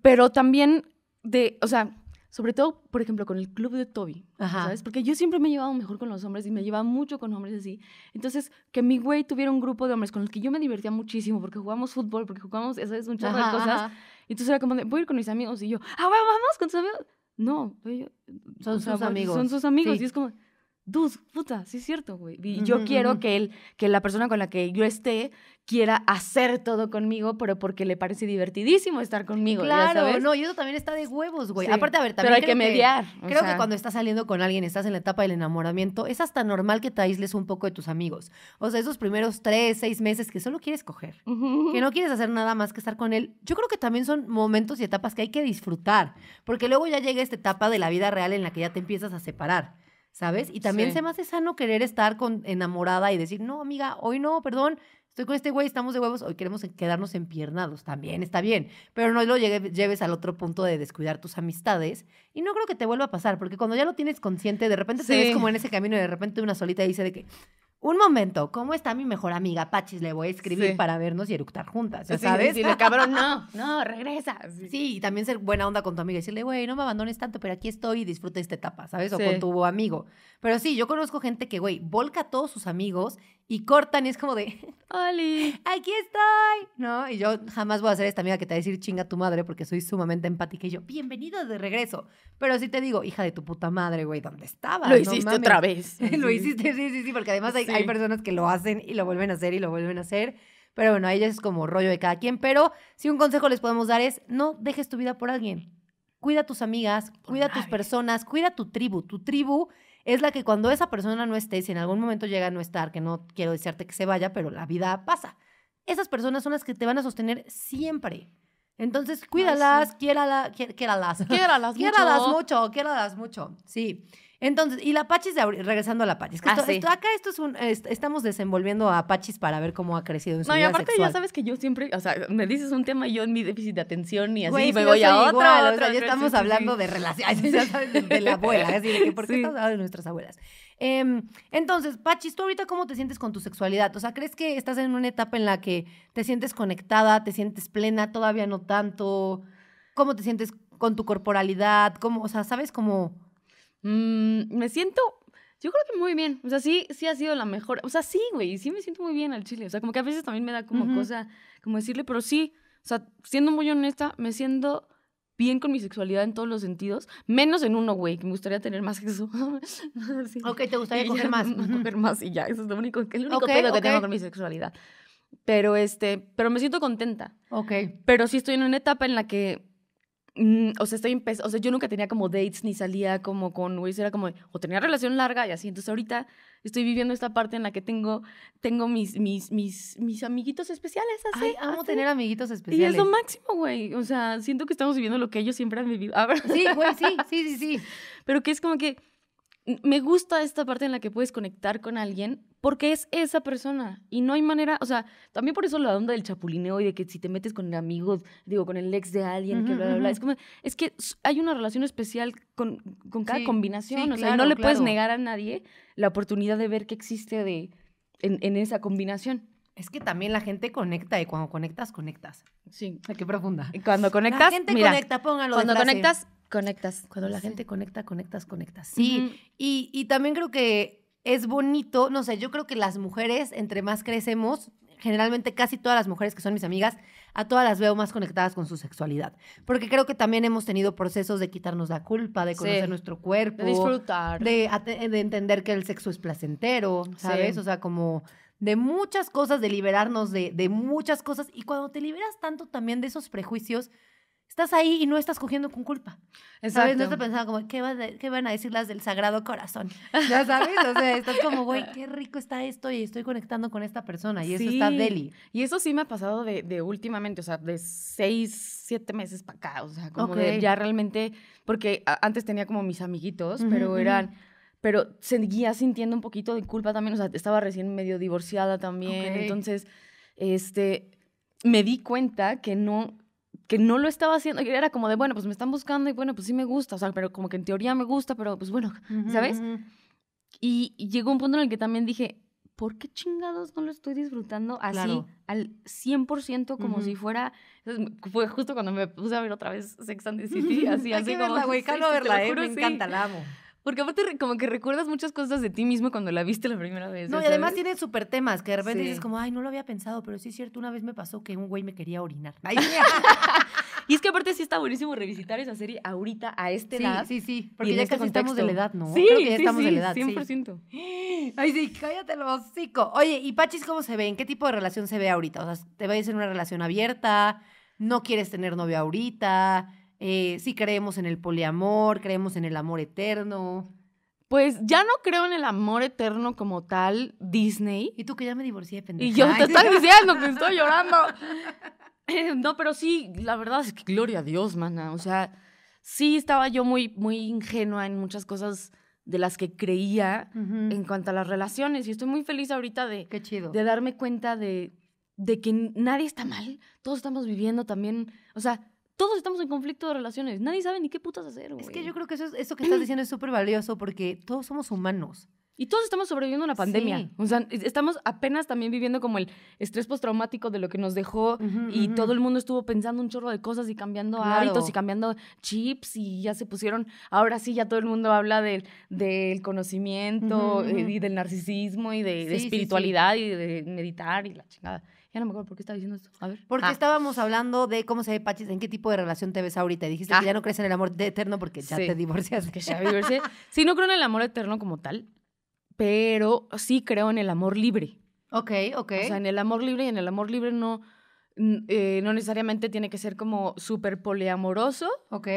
pero también de, o sea, sobre todo, por ejemplo, con el club de Toby, ¿sabes? Porque yo siempre me he llevado mejor con los hombres y me llevaba mucho con hombres así. Entonces, que mi güey tuviera un grupo de hombres con los que yo me divertía muchísimo porque jugamos fútbol, porque jugamos, ¿sabes? Un cosas. Y entonces era como voy a ir con mis amigos. Y yo, ah, bueno, vamos con tus amigos. No, son, sus amigos. Son sus amigos. Y es como, dude, puta, sí es cierto, güey. Y yo quiero que él, que la persona con la que yo esté quiera hacer todo conmigo, pero porque le parece divertidísimo estar conmigo. Claro, no, y eso también está de huevos, güey. Aparte, a ver, también. Pero hay que mediar. creo que cuando estás saliendo con alguien, estás en la etapa del enamoramiento, es hasta normal que te aísles un poco de tus amigos. O sea, esos primeros tres, seis meses que solo quieres coger, que no quieres hacer nada más que estar con él. Yo creo que también son momentos y etapas que hay que disfrutar, porque luego ya llega esta etapa de la vida real en la que ya te empiezas a separar. ¿sabes? Y también se me hace sano querer estar con, enamorada y decir, no, amiga, hoy no, perdón, estoy con este güey, estamos de huevos, hoy queremos quedarnos empiernados, también está bien, pero no lo lleves al otro punto de descuidar tus amistades y no creo que te vuelva a pasar, porque cuando ya lo tienes consciente, de repente se te ves como en ese camino y de repente una solita dice de que, un momento, ¿cómo está mi mejor amiga Pachis? Le voy a escribir para vernos y eructar juntas, ¿ya sí, sabes? cabrón, no, no, regresa. Sí. y también ser buena onda con tu amiga y decirle, güey, no me abandones tanto, pero aquí estoy y disfruta esta etapa, ¿sabes? O con tu amigo. Pero sí, yo conozco gente que, güey, volca a todos sus amigos y cortan y es como de, ¡Oli! ¡Aquí estoy! ¿No? Y yo jamás voy a ser esta amiga que te va a decir chinga tu madre porque soy sumamente empática y yo, bienvenido de regreso. Pero sí te digo, hija de tu puta madre, güey, ¿dónde estabas? Lo hiciste otra vez. lo hiciste, sí, sí, sí, porque además hay, personas que lo hacen y lo vuelven a hacer y lo vuelven a hacer. Pero bueno, a ya es como rollo de cada quien. Pero si un consejo les podemos dar es, no dejes tu vida por alguien. Cuida a tus amigas, cuida a tus personas, cuida a tu tribu. Tu tribu es la que cuando esa persona no esté, si en algún momento llega a no estar, que no quiero decirte que se vaya, pero la vida pasa. Esas personas son las que te van a sostener siempre. Entonces, cuídalas, Ay, sí. quiérala, mucho. quiéralas mucho, mucho. Sí. Entonces, y la Pachis, regresando a la Pachis, ah, acá esto es estamos desenvolviendo a Pachis para ver cómo ha crecido en su no, y aparte ya sabes que yo siempre, o sea, me dices un tema y yo en mi déficit de atención y así me voy a otro, ya estamos hablando de relaciones, ya sabes, de la abuela, así de que por qué estás hablando de nuestras abuelas. Em, entonces, Pachis, ¿tú ahorita cómo te sientes con tu sexualidad? O sea, ¿crees que estás en una etapa en la que te sientes conectada, te sientes plena, todavía no tanto? ¿Cómo te sientes con tu corporalidad? ¿Cómo, o sea, sabes cómo Mm, me siento, yo creo que muy bien. O sea, sí, sí ha sido la mejor. O sea, sí, güey, sí me siento muy bien al chile. O sea, como que a veces también me da como cosa, como decirle, pero sí, o sea, siendo muy honesta, me siento bien con mi sexualidad en todos los sentidos, menos en uno, güey, que me gustaría tener más sexo. sí. Ok, te gustaría coger más. más y ya, eso es lo único, es el único okay, que tengo con mi sexualidad. Pero este, pero me siento contenta. Ok. Pero sí estoy en una etapa en la que Mm, o sea, estoy o sea, yo nunca tenía como dates ni salía como con güeyes, era como, o tenía relación larga y así, entonces ahorita estoy viviendo esta parte en la que tengo, tengo mis, mis, mis, mis amiguitos especiales, así. Ay, amo tener amiguitos especiales. Y es lo máximo, güey, o sea, siento que estamos viviendo lo que ellos siempre han vivido. Sí, güey, sí, sí, sí, sí. Pero que es como que me gusta esta parte en la que puedes conectar con alguien porque es esa persona y no hay manera, o sea, también por eso la onda del chapulineo y de que si te metes con el amigo, digo, con el ex de alguien, que es que hay una relación especial con, cada combinación, o sea, no le puedes negar a nadie la oportunidad de ver que existe de, en, esa combinación. Es que también la gente conecta y cuando conectas, conectas. Sí. qué profunda. Cuando conectas. La gente conecta, póngalo. Cuando conectas, Conectas. Cuando la gente conecta, conectas, conectas. Sí, y, también creo que es bonito, no sé, yo creo que las mujeres, entre más crecemos, generalmente casi todas las mujeres que son mis amigas, a todas las veo más conectadas con su sexualidad. Porque creo que también hemos tenido procesos de quitarnos la culpa, de conocer nuestro cuerpo. De disfrutar. De, entender que el sexo es placentero, ¿sabes? O sea, como de muchas cosas, de liberarnos de, de muchas cosas. Y cuando te liberas tanto también de esos prejuicios, Estás ahí y no estás cogiendo con culpa. Exacto. ¿Sabes? No estás pensando como, ¿qué, van a decir las del Sagrado Corazón? Ya sabes, o sea, estás como, güey, qué rico está esto y estoy conectando con esta persona y eso está deli. Y eso sí me ha pasado de, últimamente, o sea, de seis, siete meses para acá, o sea, como ya realmente, porque antes tenía como mis amiguitos, pero eran pero seguía sintiendo un poquito de culpa también, o sea, estaba recién medio divorciada también, entonces, este, me di cuenta que no, que no lo estaba haciendo, era como de, bueno, pues me están buscando y bueno, pues sí me gusta, o sea, pero como que en teoría me gusta, pero pues bueno, ¿sabes? Y llegó un punto en el que también dije, ¿por qué chingados no lo estoy disfrutando así al 100% como si fuera... Fue justo cuando me puse a ver otra vez Sex and the City, así, Hay así que como... amo. Porque aparte como que recuerdas muchas cosas de ti mismo cuando la viste la primera vez. No, y además tiene súper temas que de repente dices como, ay, no lo había pensado, pero sí es cierto, una vez me pasó que un güey me quería orinar. y es que aparte sí está buenísimo revisitar esa serie ahorita, a este sí, Sí, sí, porque ya este casi estamos de la edad, ¿no? Sí, Creo que ya estamos de la edad. 100%. Ay, sí, cállate el hocico. Oye, ¿y Pachis cómo se ve? ¿En qué tipo de relación se ve ahorita? O sea, ¿te vayas en una relación abierta? ¿No quieres tener novio ahorita? eh, si creemos en el poliamor, creemos en el amor eterno. Pues ya no creo en el amor eterno como tal, Disney. Y tú que ya me divorcié, pendejo. Y yo te estoy diciendo que estoy llorando. Eh, no, pero sí, la verdad es que gloria a Dios, mana. O sea, sí estaba yo muy, muy ingenua en muchas cosas de las que creía en cuanto a las relaciones. Y estoy muy feliz ahorita de, de darme cuenta de, de que nadie está mal. Todos estamos viviendo también. O sea, todos estamos en conflicto de relaciones. Nadie sabe ni qué putas hacer, güey. Es que yo creo que eso, que estás diciendo es súper valioso porque todos somos humanos. Y todos estamos sobreviviendo a una pandemia. O sea, estamos apenas también viviendo como el estrés postraumático de lo que nos dejó y todo el mundo estuvo pensando un chorro de cosas y cambiando hábitos y cambiando chips y ya se pusieron, ahora sí ya todo el mundo habla del, del conocimiento y del narcisismo y de, espiritualidad y de meditar y la chingada. Ya no me acuerdo por qué estaba diciendo esto. A ver. Porque ah. estábamos hablando de cómo se ve paches, en qué tipo de relación te ves ahorita. Y dijiste que ah. ya no crees en el amor eterno porque ya te divorcias. Que sí, no creo en el amor eterno como tal, pero sí creo en el amor libre. Ok, ok. O sea, en el amor libre y en el amor libre no, eh, no necesariamente tiene que ser como súper poliamoroso. Ok.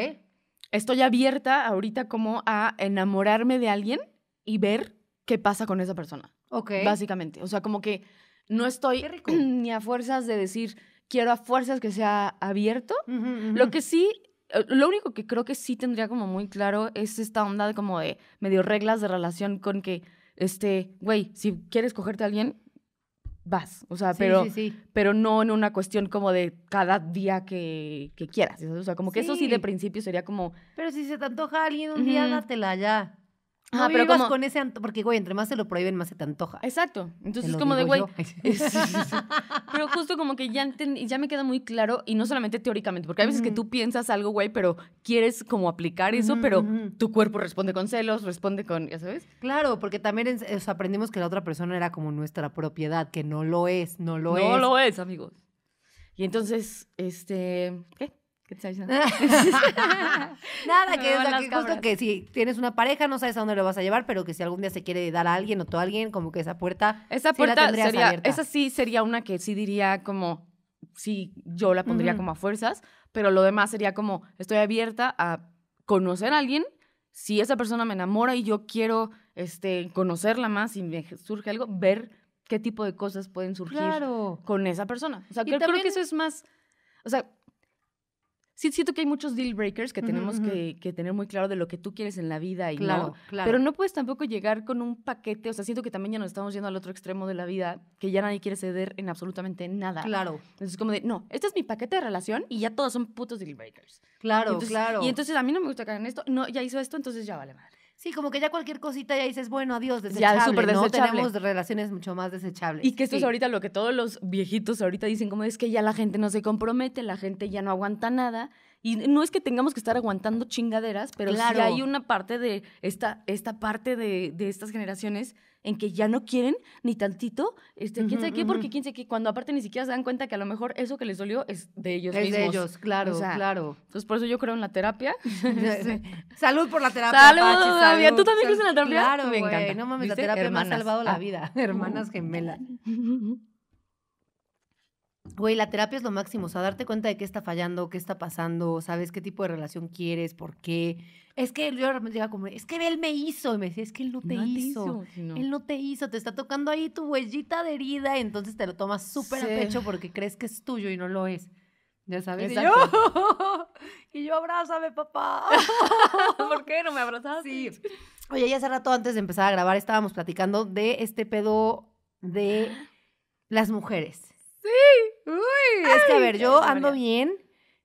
Estoy abierta ahorita como a enamorarme de alguien y ver qué pasa con esa persona. Ok. Básicamente. O sea, como que no estoy ni a fuerzas de decir, quiero a fuerzas que sea abierto. Lo que sí, eh, lo único que creo que sí tendría como muy claro es esta onda de como de medio reglas de relación con que, este, güey, si quieres cogerte a alguien, vas. O sea, pero, sí, pero no en una cuestión como de cada día que, quieras. O sea, como que eso sí de principio sería como... Pero si se te antoja alguien un día, dátela ya ah, pero con ese antojo, porque güey, entre más se lo prohíben, más se te antoja. Exacto. Entonces es como de güey. pero justo como que ya, ya me queda muy claro, y no solamente teóricamente, porque hay veces que tú piensas algo, güey, pero quieres como aplicar eso, pero tu cuerpo responde con celos, responde con, ya sabes. Claro, porque también aprendimos que la otra persona era como nuestra propiedad, que no lo es, no lo es. No lo es, amigos. Y entonces, este, ¿qué? Nada, que, es justo que si tienes una pareja, no sabes a dónde lo vas a llevar, pero que si algún día se quiere dar a alguien o tú a alguien, como que esa puerta. Esa puerta sería. Abierta. Esa sí sería una que sí diría como. Sí, yo la pondría como a fuerzas, pero lo demás sería como estoy abierta a conocer a alguien. Si esa persona me enamora y yo quiero este, conocerla más y me surge algo, ver qué tipo de cosas pueden surgir con esa persona. O sea, creo que eso es más. O sea, sí siento que hay muchos deal breakers que tenemos que, tener muy claro de lo que tú quieres en la vida y claro, no. Claro. Pero no puedes tampoco llegar con un paquete, o sea, siento que también ya nos estamos yendo al otro extremo de la vida, que ya nadie quiere ceder en absolutamente nada. Claro. Entonces es como de, no, este es mi paquete de relación y ya todos son putos deal breakers. Claro, claro. Y entonces a mí no me gusta caer en esto, no, ya hizo esto, entonces ya vale madre. Sí, como que ya cualquier cosita ya dices, bueno, adiós, desechable. Ya, súper ¿no? Tenemos relaciones mucho más desechables. Y que esto es ahorita lo que todos los viejitos ahorita dicen, como es que ya la gente no se compromete, la gente ya no aguanta nada. Y no es que tengamos que estar aguantando chingaderas, pero hay una parte de esta, esta parte de, estas generaciones en que ya no quieren ni tantito, este, quién sabe qué, porque quién sabe qué, cuando aparte ni siquiera se dan cuenta que a lo mejor eso que les dolió es de ellos es de ellos, claro, claro. Entonces por eso yo creo en la terapia. salud por la terapia. Salud, ¿Tú también crees en la terapia? Claro, me No mames, la terapia me ha salvado la ah. vida. Hermanas gemelas. güey, la terapia es lo máximo, o sea, darte cuenta de qué está fallando, qué está pasando, sabes qué tipo de relación quieres, por qué. Es que yo de repente llegaba como, es que él me hizo, y me decía, es que él no te hizo, él no te hizo, te está tocando ahí tu huellita de herida, entonces te lo tomas súper a pecho porque crees que es tuyo y no lo es. Ya sabes. Y yo, y yo abrázame, papá. ¿Por qué no me abrazaste? Sí. Oye, ya hace rato antes de empezar a grabar estábamos platicando de este pedo de las mujeres. Sí. Uy. es que, a ver, yo ando bien,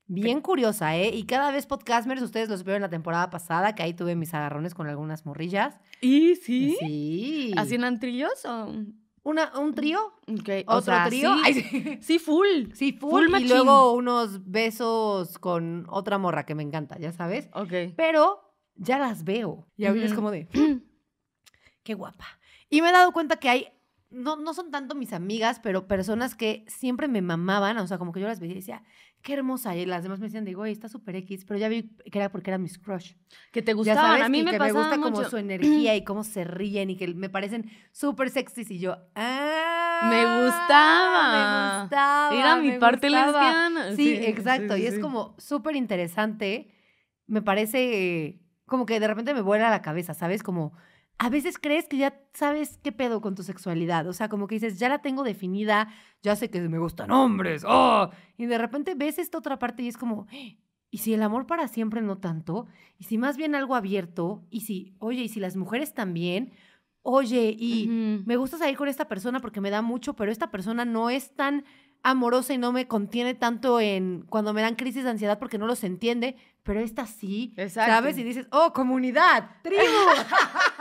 bien curiosa, ¿eh? Y cada vez podcasters, ustedes los en la temporada pasada, que ahí tuve mis agarrones con algunas morrillas. ¿Y sí? Sí. ¿Hacían trillos o...? Una, un trío. Ok. Otro trío. Sí, full. Sí, full. y luego unos besos con otra morra que me encanta, ya sabes. Ok. Pero ya las veo. Y a es como de, qué guapa. Y me he dado cuenta que hay no, son tanto mis amigas, pero personas que siempre me mamaban, o sea, como que yo las veía y decía, qué hermosa. Y las demás me decían, digo, está súper X, pero ya vi que era porque era mis crush. Que te gustaban, a mí me que me gusta como su energía y cómo se ríen y que me parecen súper sexys. Y yo, ¡ah! Me gustaba. Me gustaba. Era mi parte lesbiana. Sí, exacto. y es como súper interesante. Me parece, como que de repente me vuela la cabeza, ¿sabes? Como a veces crees que ya sabes qué pedo con tu sexualidad. O sea, como que dices, ya la tengo definida, ya sé que me gustan hombres. ¡Oh! Y de repente ves esta otra parte y es como, ¡Eh! ¿y si el amor para siempre no tanto? ¿Y si más bien algo abierto? ¿Y si, oye, y si las mujeres también? Oye, y me gusta salir con esta persona porque me da mucho, pero esta persona no es tan amorosa y no me contiene tanto en cuando me dan crisis de ansiedad porque no los entiende, pero esta sí, ¿sabes? Y dices, oh, comunidad, tribu.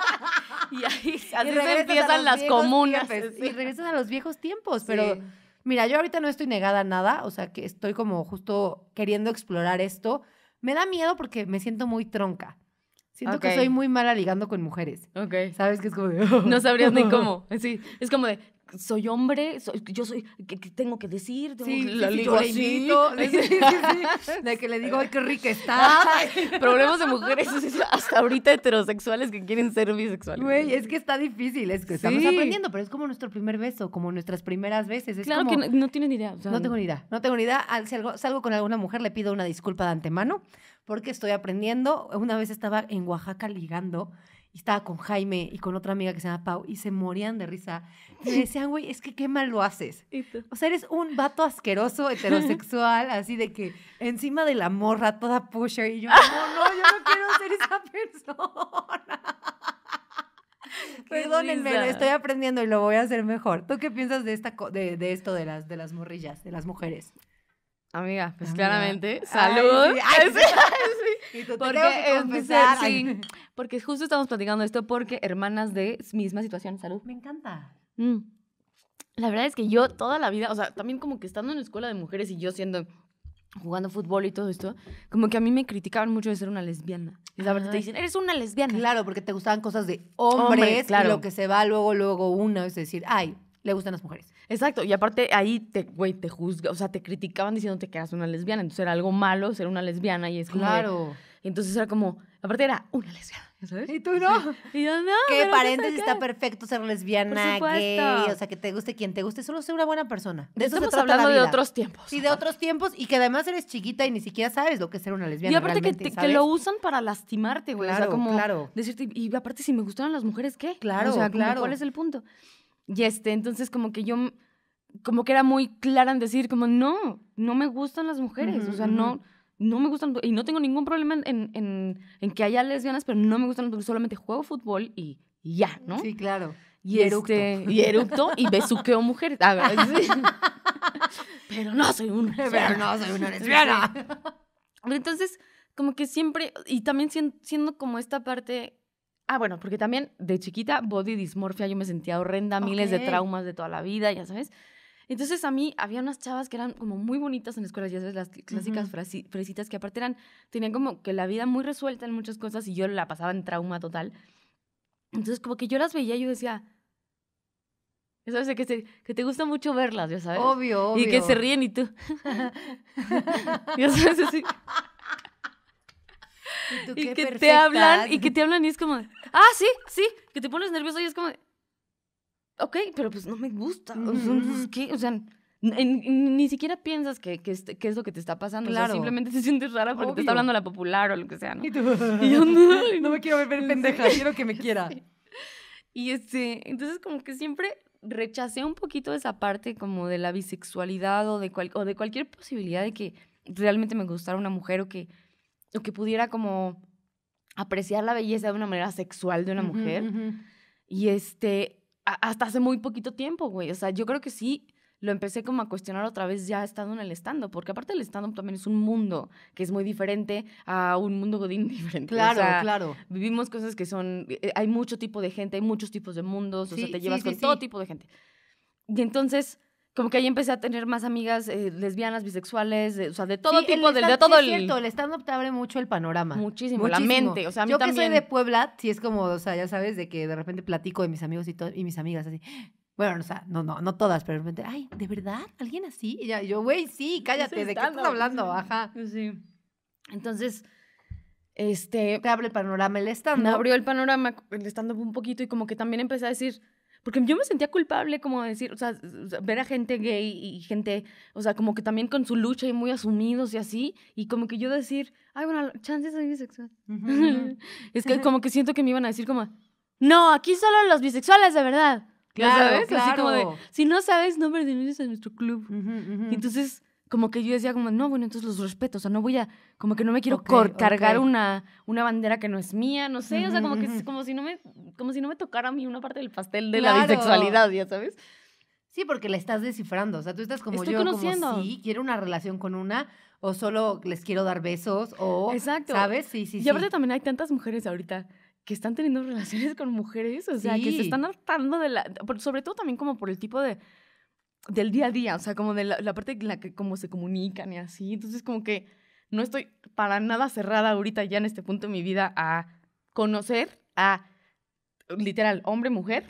y ahí así se empiezan las comunas. Y regresan a los viejos tiempos, pero... Mira, yo ahorita no estoy negada a nada, o sea, que estoy como justo queriendo explorar esto. Me da miedo porque me siento muy tronca. Siento que soy muy mala ligando con mujeres. Ok. ¿Sabes? Que es como no sabrías ni cómo. Sí, es como de, soy hombre, yo soy, que, tengo que decir, que, le de que le digo, ay, qué rica está. Problemas de mujeres hasta ahorita heterosexuales que quieren ser bisexuales. Güey, es que está difícil, es que estamos aprendiendo, pero es como nuestro primer beso, como nuestras primeras veces. claro que no, tienen idea. no tengo ni idea, no tengo ni idea. Ah, si salgo con alguna mujer, le pido una disculpa de antemano, porque estoy aprendiendo. Una vez estaba en Oaxaca ligando y estaba con Jaime y con otra amiga que se llama Pau y se morían de risa. Y me decían, güey, es que qué mal lo haces. O sea, eres un vato asqueroso, heterosexual, así de que encima de la morra toda pusher. Y yo, no, no, yo no quiero ser esa persona. Perdónenme, estoy aprendiendo y lo voy a hacer mejor. ¿Tú qué piensas de, esta, de, esto de las, de las morrillas, de las mujeres? Amiga, pues claramente, salud. porque, que es, justo estamos platicando esto porque hermanas de misma situación, salud. Me encanta. Mm. La verdad es que yo toda la vida, o sea, también como que estando en la escuela de mujeres y yo siendo jugando fútbol y todo esto, como que a mí me criticaban mucho de ser una lesbiana. Y la verdad te dicen, eres una lesbiana. Claro, porque te gustaban cosas de hombres, claro. lo que se va luego, luego uno es decir, ay, le gustan las mujeres. Exacto, y aparte ahí te, güey, te juzga, o sea, te criticaban diciéndote que eras una lesbiana, entonces era algo malo ser una lesbiana y es como Claro. entonces era como, aparte era una lesbiana, ¿sabes? Y tú no. Y yo no. Que paréntesis está perfecto ser lesbiana, gay, o sea, que te guste quien te guste, solo ser una buena persona. De eso se hablando de otros tiempos. y de otros tiempos y que además eres chiquita y ni siquiera sabes lo que es ser una lesbiana. Y aparte que, lo usan para lastimarte, güey. Claro, o sea, como claro. decirte, y aparte si me gustaron las mujeres, ¿qué? Claro, o sea, claro. ¿Cuál es el punto? Y este, entonces como que yo, como que era muy clara en decir como, no, no me gustan las mujeres, o sea, no, no me gustan, y no tengo ningún problema en, en, que haya lesbianas, pero no me gustan, mujeres, solamente juego fútbol y, ya, ¿no? Sí, claro. Y, y este, y besuqueo mujeres. A ver, pero no soy una Pero no soy una lesbiana. Entonces, como que siempre, y también siendo como esta parte Ah, bueno, porque también de chiquita, body dismorfia, yo me sentía horrenda, miles de traumas de toda la vida, ya sabes. Entonces a mí había unas chavas que eran como muy bonitas en la escuela, ya sabes, las clásicas fresitas que aparte eran, tenían como que la vida muy resuelta en muchas cosas y yo la pasaba en trauma total. Entonces como que yo las veía y yo decía, ¿sabes? Que, que te gusta mucho verlas, ya sabes. Obvio, obvio. Y que se ríen y tú. ya sabes, así. Y, que te hablan, y que te hablan es como, ah, sí, sí, que te pones nervioso y es como, ok, pero pues no me gusta. O sea, ni siquiera piensas que, este, es lo que te está pasando. simplemente te sientes rara porque te está hablando la popular o lo que sea, ¿no? Y, yo no, me quiero ver pendeja, quiero que me quiera. Y este, entonces como que siempre rechacé un poquito esa parte como de la bisexualidad o de, o de cualquier posibilidad de que realmente me gustara una mujer o que o que pudiera como apreciar la belleza de una manera sexual de una mujer. Y este, hasta hace muy poquito tiempo, güey. O sea, yo creo que sí lo empecé como a cuestionar otra vez ya estando en el stand porque aparte el stand también es un mundo que es muy diferente a un mundo godín diferente. Claro, claro. Vivimos cosas que son, eh, hay mucho tipo de gente, hay muchos tipos de mundos, o sea, te llevas con todo tipo de gente. Y entonces, como que ahí empecé a tener más amigas eh, lesbianas, bisexuales, o sea, de todo tipo, de, todo sí, es el... cierto, el stand-up te abre mucho el panorama. Muchísimo, la mente, o sea, a mí Yo también... que soy de Puebla, sí es como, o sea, ya sabes, de que de repente platico de mis amigos y, y mis amigas así... Bueno, o sea, no, no, no todas, pero de repente, ay, ¿de verdad? ¿Alguien así? Y yo, güey, sí, cállate, ¿de qué estás hablando? Ajá. Sí. Entonces, este... Te abre el panorama el stand-up. Me abrió el panorama el stand-up un poquito y como que también empecé a decir porque yo me sentía culpable como decir, o sea, ver a gente gay y gente, o sea, como que también con su lucha y muy asumidos y así, y como que yo decir, ay, bueno, chance soy bisexual. es que como que siento que me iban a decir como, no, aquí solo los bisexuales de verdad. Claro, Claro. Así como de, si no sabes, no perteneces a nuestro club. Entonces, como que yo decía como, no, bueno, entonces los respeto, o sea, no voy a, como que no me quiero cargar Una, una bandera que no es mía, no sé, o sea, como que como si, no me, como si no me tocara a mí una parte del pastel de la bisexualidad, ya sabes. Sí, porque la estás descifrando, o sea, tú estás como yo, como sí, quiero una relación con una, o solo les quiero dar besos, o, Exacto. ¿sabes? Sí, sí, sí. Y aparte también hay tantas mujeres ahorita que están teniendo relaciones con mujeres, o sea, que se están hartando de la, sobre todo también como por el tipo de del día a día, o sea, como de la, parte en la que como se comunican y así. Entonces, como que no estoy para nada cerrada ahorita ya en este punto de mi vida a conocer a literal hombre, mujer,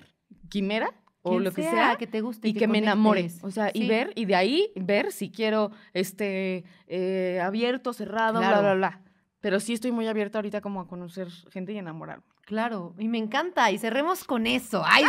quimera o lo que sea, que te guste y, que, me enamores, o sea, y ver y de ahí ver si quiero este eh, abierto, cerrado, bla bla bla pero sí estoy muy abierta ahorita como a conocer gente y enamorar. Claro, y me encanta, y cerremos con eso. ¡Ay,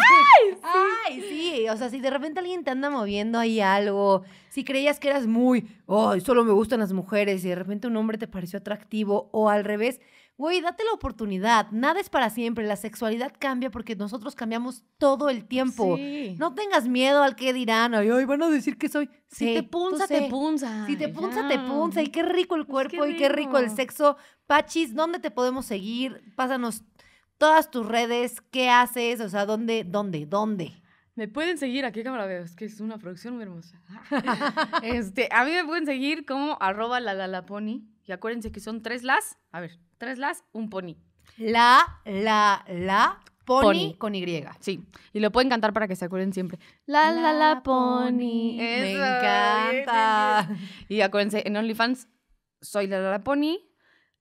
¡Ay sí! ¡Ay, O sea, si de repente alguien te anda moviendo ahí algo, si creías que eras muy, ¡ay, solo me gustan las mujeres! y de repente un hombre te pareció atractivo, o al revés, Güey, date la oportunidad. Nada es para siempre. La sexualidad cambia porque nosotros cambiamos todo el tiempo. No tengas miedo al que dirán. Ay, ay, van a decir que soy. Si te punza, te punza. Si te punza, te punza. Y qué rico el pues cuerpo y qué rico el sexo. Pachis, ¿dónde te podemos seguir? Pásanos todas tus redes. ¿Qué haces? O sea, ¿dónde, dónde, dónde? Me pueden seguir, aquí cámara Es que es una producción muy hermosa. este, a mí me pueden seguir como arroba la, la Y acuérdense que son tres las. A ver, Tres las, un pony. La, la, la, pony, con Y. Sí, y lo pueden cantar para que se acuerden siempre. La, la, la, pony. me encanta. Y acuérdense, en OnlyFans soy la, la, la pony.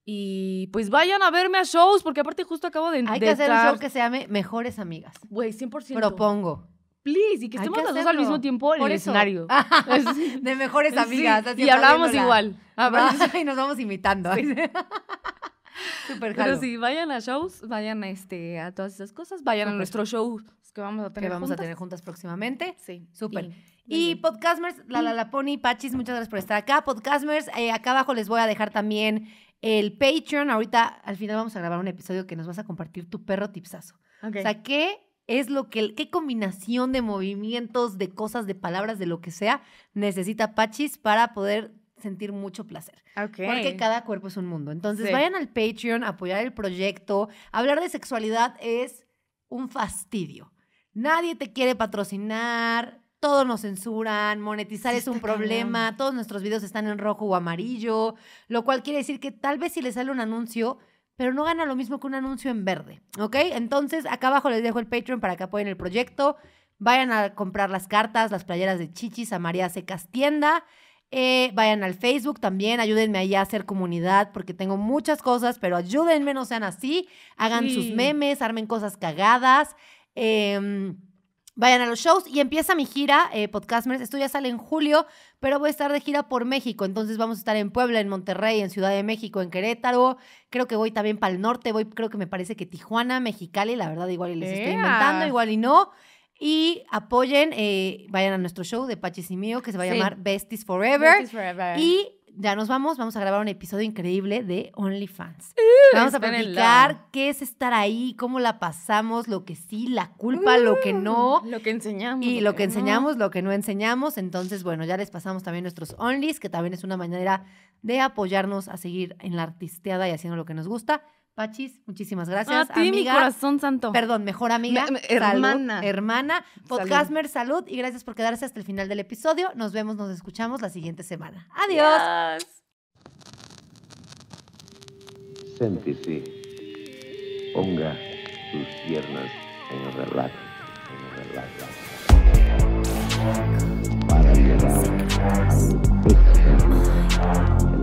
Y pues vayan a verme a shows, porque aparte justo acabo de Hay que hacer un show que se llame Mejores Amigas. Güey, 100%. Propongo. Please, y que estemos las dos al mismo tiempo en el escenario. de Mejores Amigas. Y hablábamos igual. y nos vamos imitando. Pero sí, vayan a shows, vayan a, este, a todas esas cosas, vayan a nuestro show que vamos a tener, juntas. A próximamente. Sí. Súper. Y, podcasters Podcastmers, La La La Pony, Pachis, muchas gracias por estar acá. Podcastmers, eh, acá abajo les voy a dejar también el Patreon. Ahorita al final vamos a grabar un episodio que nos vas a compartir tu perro tipsazo. O sea, ¿qué es lo que, qué combinación de movimientos, de cosas, de palabras, de lo que sea necesita Pachis para poder sentir mucho placer. Porque cada cuerpo es un mundo. Entonces, vayan al Patreon, apoyar el proyecto. Hablar de sexualidad es un fastidio. Nadie te quiere patrocinar, todos nos censuran, monetizar es un problema, todos nuestros videos están en rojo o amarillo, lo cual quiere decir que tal vez si le sale un anuncio, pero no gana lo mismo que un anuncio en verde, ¿ok? Entonces, acá abajo les dejo el Patreon para que apoyen el proyecto. Vayan a comprar las cartas, las playeras de Chichis a María Secas Tienda. Eh, vayan al Facebook también, ayúdenme ahí a hacer comunidad porque tengo muchas cosas, pero ayúdenme, no sean así, hagan sus memes, armen cosas cagadas. Em, vayan a los shows y empieza mi gira, eh, Esto ya sale en julio, pero voy a estar de gira por México. Entonces vamos a estar en Puebla, en Monterrey, en Ciudad de México, en Querétaro. Creo que voy también para el norte. Voy, creo que me parece que Tijuana, Mexicali. La verdad, igual y les estoy inventando, igual y no. Y apoyen, eh, vayan a nuestro show de Pachis y Mío, que se va a llamar Besties Forever. Y ya nos vamos, vamos a grabar un episodio increíble de OnlyFans. Uh, vamos a platicar qué es estar ahí, cómo la pasamos, lo que sí, la culpa, lo que uh, no. Lo que enseñamos. Y lo que, enseñamos, lo que no enseñamos. Entonces, bueno, ya les pasamos también nuestros Onlys, que también es una manera de apoyarnos a seguir en la artisteada y haciendo lo que nos gusta. Pachis, muchísimas gracias. A amiga, mi corazón santo. Perdón, mejor amiga. hermana. hermana. Podcastmer, salud. Y gracias por quedarse hasta el final del episodio. Nos vemos, nos escuchamos la siguiente semana. Adiós. Ponga sus piernas en relato. En Para